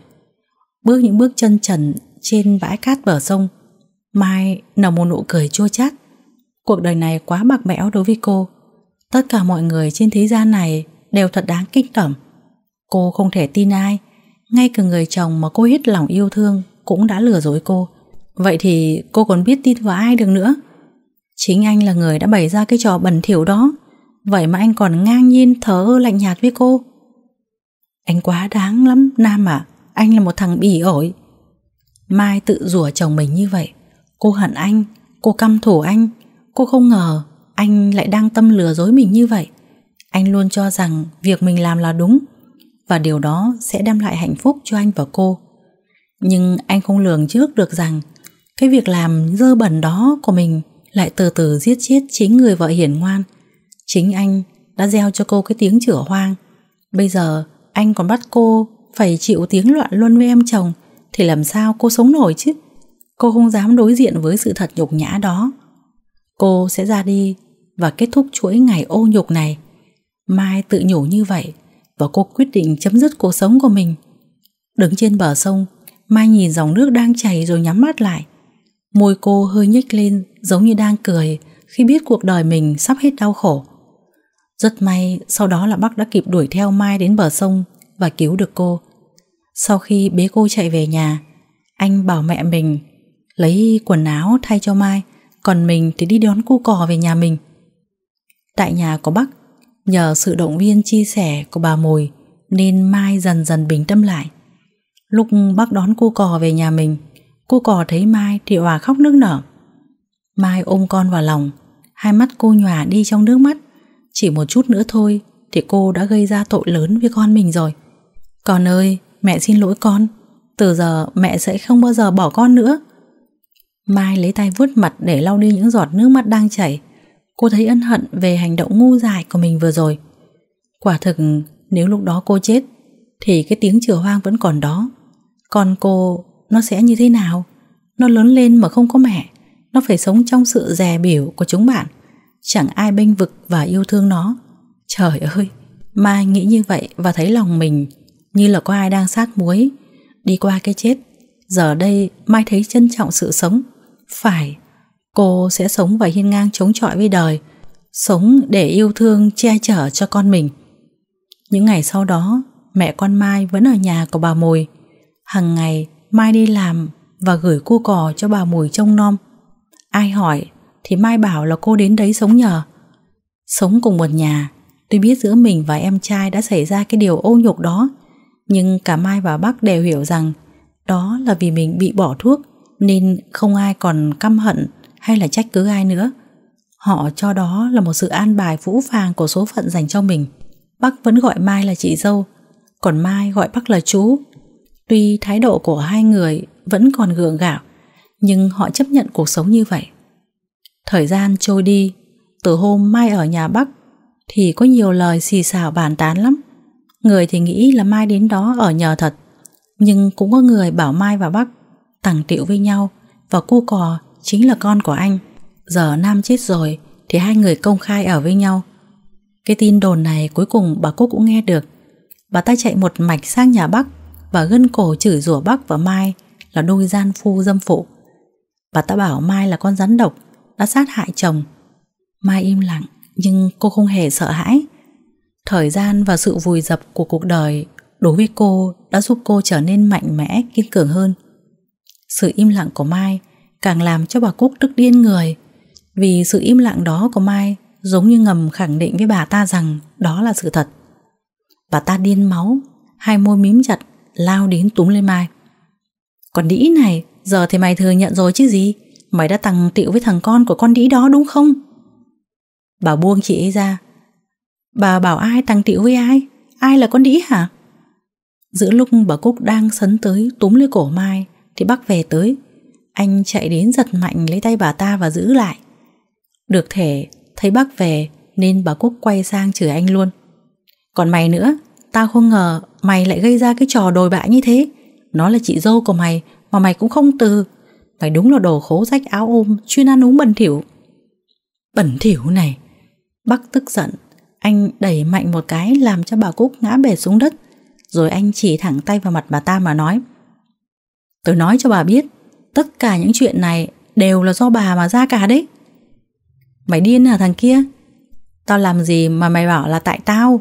Bước những bước chân trần trên bãi cát bờ sông, Mai nở một nụ cười chua chát. Cuộc đời này quá bạc bẽo đối với cô. Tất cả mọi người trên thế gian này đều thật đáng kinh tởm. Cô không thể tin ai, ngay cả người chồng mà cô hết lòng yêu thương cũng đã lừa dối cô. Vậy thì cô còn biết tin vào ai được nữa? Chính anh là người đã bày ra cái trò bẩn thỉu đó. Vậy mà anh còn ngang nhiên thở lạnh nhạt với cô. Anh quá đáng lắm, Nam ạ, Anh là một thằng bỉ ổi. Mai tự rủa chồng mình như vậy. Cô hận anh, cô căm thù anh. Cô không ngờ anh lại đang tâm lừa dối mình như vậy. Anh luôn cho rằng việc mình làm là đúng và điều đó sẽ đem lại hạnh phúc cho anh và cô. Nhưng anh không lường trước được rằng cái việc làm dơ bẩn đó của mình lại từ từ giết chết chính người vợ hiền ngoan. Chính anh đã gieo cho cô cái tiếng chửa hoang. Bây giờ anh còn bắt cô phải chịu tiếng loạn luân với em chồng thì làm sao cô sống nổi chứ? Cô không dám đối diện với sự thật nhục nhã đó. Cô sẽ ra đi và kết thúc chuỗi ngày ô nhục này. Mai tự nhủ như vậy và cô quyết định chấm dứt cuộc sống của mình. Đứng trên bờ sông, Mai nhìn dòng nước đang chảy rồi nhắm mắt lại. Môi cô hơi nhếch lên giống như đang cười khi biết cuộc đời mình sắp hết đau khổ. Rất may sau đó là bác đã kịp đuổi theo Mai đến bờ sông và cứu được cô. Sau khi bế cô chạy về nhà, anh bảo mẹ mình lấy quần áo thay cho Mai, còn mình thì đi đón cu cò về nhà mình. Tại nhà của bác Nhờ sự động viên chia sẻ của bà Mùi nên Mai dần dần bình tâm lại. Lúc bác đón cô cò về nhà mình, cô cò thấy Mai thì hòa khóc nức nở. Mai ôm con vào lòng, hai mắt cô nhòa đi trong nước mắt. Chỉ một chút nữa thôi thì cô đã gây ra tội lớn với con mình rồi. Con ơi, mẹ xin lỗi con. Từ giờ mẹ sẽ không bao giờ bỏ con nữa. Mai lấy tay vuốt mặt để lau đi những giọt nước mắt đang chảy. Cô thấy ân hận về hành động ngu dại của mình vừa rồi Quả thực nếu lúc đó cô chết Thì cái tiếng chửa hoang vẫn còn đó Còn cô nó sẽ như thế nào Nó lớn lên mà không có mẹ Nó phải sống trong sự dè biểu của chúng bạn Chẳng ai bênh vực và yêu thương nó Trời ơi Mai nghĩ như vậy và thấy lòng mình Như là có ai đang sát muối Đi qua cái chết Giờ đây Mai thấy trân trọng sự sống Phải Cô sẽ sống và hiên ngang chống chọi với đời Sống để yêu thương che chở cho con mình Những ngày sau đó Mẹ con Mai vẫn ở nhà của bà Mùi Hằng ngày Mai đi làm Và gửi cu cò cho bà Mùi trông nom Ai hỏi Thì Mai bảo là cô đến đấy sống nhờ Sống cùng một nhà Tôi biết giữa mình và em trai đã xảy ra cái điều ô nhục đó Nhưng cả Mai và Bắc đều hiểu rằng Đó là vì mình bị bỏ thuốc Nên không ai còn căm hận hay là trách cứ ai nữa. Họ cho đó là một sự an bài vũ phàng của số phận dành cho mình. Bắc vẫn gọi Mai là chị dâu, còn Mai gọi Bắc là chú. Tuy thái độ của hai người vẫn còn gượng gạo, nhưng họ chấp nhận cuộc sống như vậy. Thời gian trôi đi, từ hôm Mai ở nhà Bắc thì có nhiều lời xì xào bàn tán lắm. Người thì nghĩ là Mai đến đó ở nhờ thật, nhưng cũng có người bảo Mai và Bắc tàng tiệu với nhau và cu cò chính là con của anh Giờ Nam chết rồi Thì hai người công khai ở với nhau Cái tin đồn này cuối cùng bà Cúc cũng nghe được Bà ta chạy một mạch sang nhà Bắc Và gân cổ chửi rủa Bắc và Mai Là đôi gian phu dâm phụ Bà ta bảo Mai là con rắn độc Đã sát hại chồng Mai im lặng Nhưng cô không hề sợ hãi Thời gian và sự vùi dập của cuộc đời Đối với cô đã giúp cô trở nên mạnh mẽ, kiên cường hơn Sự im lặng của Mai càng làm cho bà Cúc tức điên người. Vì sự im lặng đó của Mai giống như ngầm khẳng định với bà ta rằng đó là sự thật. Bà ta điên máu, hai môi mím chặt, lao đến túm lên Mai. Còn đĩ này, giờ thì mày thừa nhận rồi chứ gì? Mày đã tặng tiệu với thằng con của con đĩ đó đúng không? Bà buông chị ấy ra. Bà bảo ai tặng tiệu với ai? Ai là con đĩ hả? Giữa lúc bà Cúc đang sấn tới túm lấy cổ Mai thì bác về tới anh chạy đến giật mạnh lấy tay bà ta và giữ lại Được thể Thấy bác về Nên bà Cúc quay sang chửi anh luôn Còn mày nữa Tao không ngờ mày lại gây ra cái trò đồi bại như thế Nó là chị dâu của mày Mà mày cũng không từ Mày đúng là đồ khố rách áo ôm um, Chuyên ăn uống bẩn thỉu Bẩn thỉu này bác tức giận Anh đẩy mạnh một cái làm cho bà Cúc ngã bể xuống đất Rồi anh chỉ thẳng tay vào mặt bà ta mà nói tôi nói cho bà biết Tất cả những chuyện này đều là do bà mà ra cả đấy. Mày điên hả thằng kia? Tao làm gì mà mày bảo là tại tao?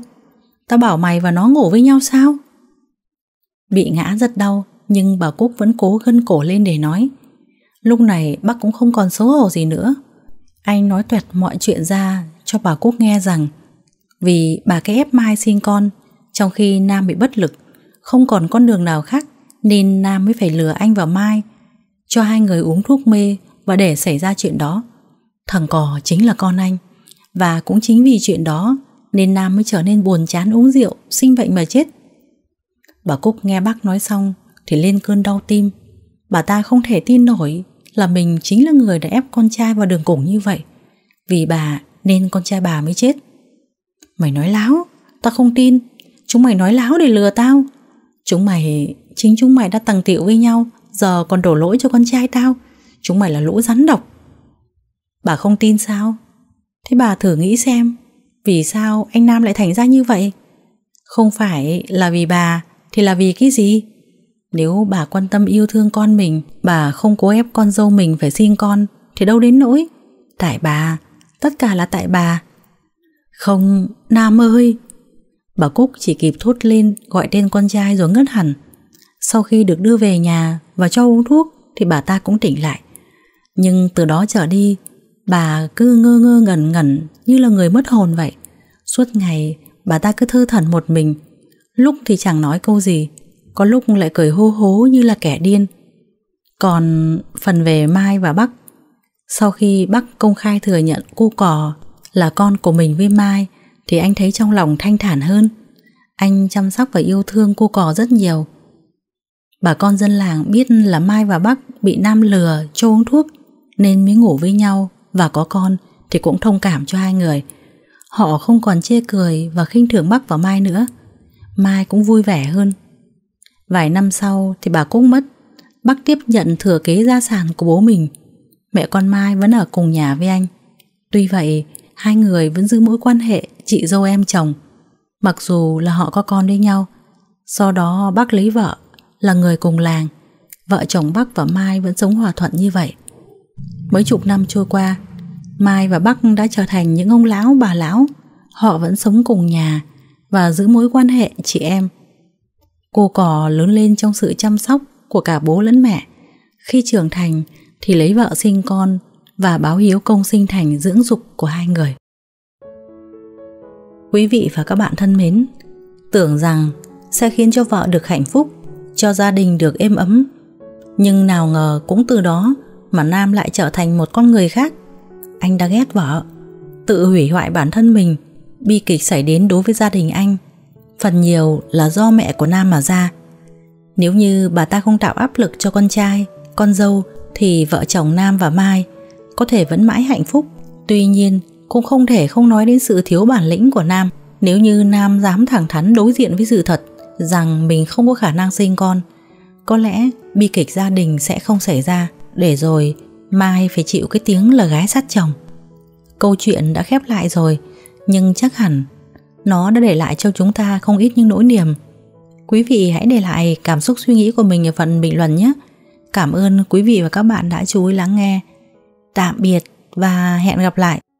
Tao bảo mày và nó ngủ với nhau sao? Bị ngã rất đau, nhưng bà Cúc vẫn cố gân cổ lên để nói. Lúc này bác cũng không còn xấu hổ gì nữa. Anh nói tuyệt mọi chuyện ra cho bà Cúc nghe rằng vì bà cái ép Mai sinh con trong khi Nam bị bất lực không còn con đường nào khác nên Nam mới phải lừa anh và Mai cho hai người uống thuốc mê và để xảy ra chuyện đó. Thằng cò chính là con anh và cũng chính vì chuyện đó nên Nam mới trở nên buồn chán uống rượu, sinh bệnh mà chết. Bà Cúc nghe bác nói xong thì lên cơn đau tim. Bà ta không thể tin nổi là mình chính là người đã ép con trai vào đường cùng như vậy. Vì bà nên con trai bà mới chết. Mày nói láo, tao không tin. Chúng mày nói láo để lừa tao. Chúng mày, chính chúng mày đã tầng tiệu với nhau Giờ còn đổ lỗi cho con trai tao Chúng mày là lũ rắn độc Bà không tin sao Thế bà thử nghĩ xem Vì sao anh Nam lại thành ra như vậy Không phải là vì bà Thì là vì cái gì Nếu bà quan tâm yêu thương con mình Bà không cố ép con dâu mình phải sinh con Thì đâu đến nỗi Tại bà Tất cả là tại bà Không Nam ơi Bà Cúc chỉ kịp thốt lên gọi tên con trai rồi ngất hẳn sau khi được đưa về nhà và cho uống thuốc thì bà ta cũng tỉnh lại. Nhưng từ đó trở đi, bà cứ ngơ ngơ ngẩn ngẩn như là người mất hồn vậy. Suốt ngày bà ta cứ thư thẩn một mình, lúc thì chẳng nói câu gì, có lúc lại cười hô hố như là kẻ điên. Còn phần về Mai và Bắc, sau khi Bắc công khai thừa nhận cô cò là con của mình với Mai thì anh thấy trong lòng thanh thản hơn. Anh chăm sóc và yêu thương cô cò rất nhiều. Bà con dân làng biết là Mai và Bắc bị Nam lừa cho uống thuốc nên mới ngủ với nhau và có con thì cũng thông cảm cho hai người. Họ không còn chê cười và khinh thường Bắc và Mai nữa. Mai cũng vui vẻ hơn. Vài năm sau thì bà cũng mất. Bắc tiếp nhận thừa kế gia sản của bố mình. Mẹ con Mai vẫn ở cùng nhà với anh. Tuy vậy, hai người vẫn giữ mối quan hệ chị dâu em chồng. Mặc dù là họ có con với nhau, sau đó bác lấy vợ là người cùng làng Vợ chồng Bắc và Mai vẫn sống hòa thuận như vậy Mấy chục năm trôi qua Mai và Bắc đã trở thành những ông lão bà lão Họ vẫn sống cùng nhà Và giữ mối quan hệ chị em Cô cỏ lớn lên trong sự chăm sóc Của cả bố lẫn mẹ Khi trưởng thành Thì lấy vợ sinh con Và báo hiếu công sinh thành dưỡng dục của hai người Quý vị và các bạn thân mến Tưởng rằng sẽ khiến cho vợ được hạnh phúc cho gia đình được êm ấm. Nhưng nào ngờ cũng từ đó mà Nam lại trở thành một con người khác. Anh đã ghét vợ, tự hủy hoại bản thân mình, bi kịch xảy đến đối với gia đình anh. Phần nhiều là do mẹ của Nam mà ra. Nếu như bà ta không tạo áp lực cho con trai, con dâu thì vợ chồng Nam và Mai có thể vẫn mãi hạnh phúc. Tuy nhiên, cũng không thể không nói đến sự thiếu bản lĩnh của Nam nếu như Nam dám thẳng thắn đối diện với sự thật rằng mình không có khả năng sinh con Có lẽ bi kịch gia đình sẽ không xảy ra Để rồi mai phải chịu cái tiếng là gái sát chồng Câu chuyện đã khép lại rồi Nhưng chắc hẳn nó đã để lại cho chúng ta không ít những nỗi niềm Quý vị hãy để lại cảm xúc suy nghĩ của mình ở phần bình luận nhé Cảm ơn quý vị và các bạn đã chú ý lắng nghe Tạm biệt và hẹn gặp lại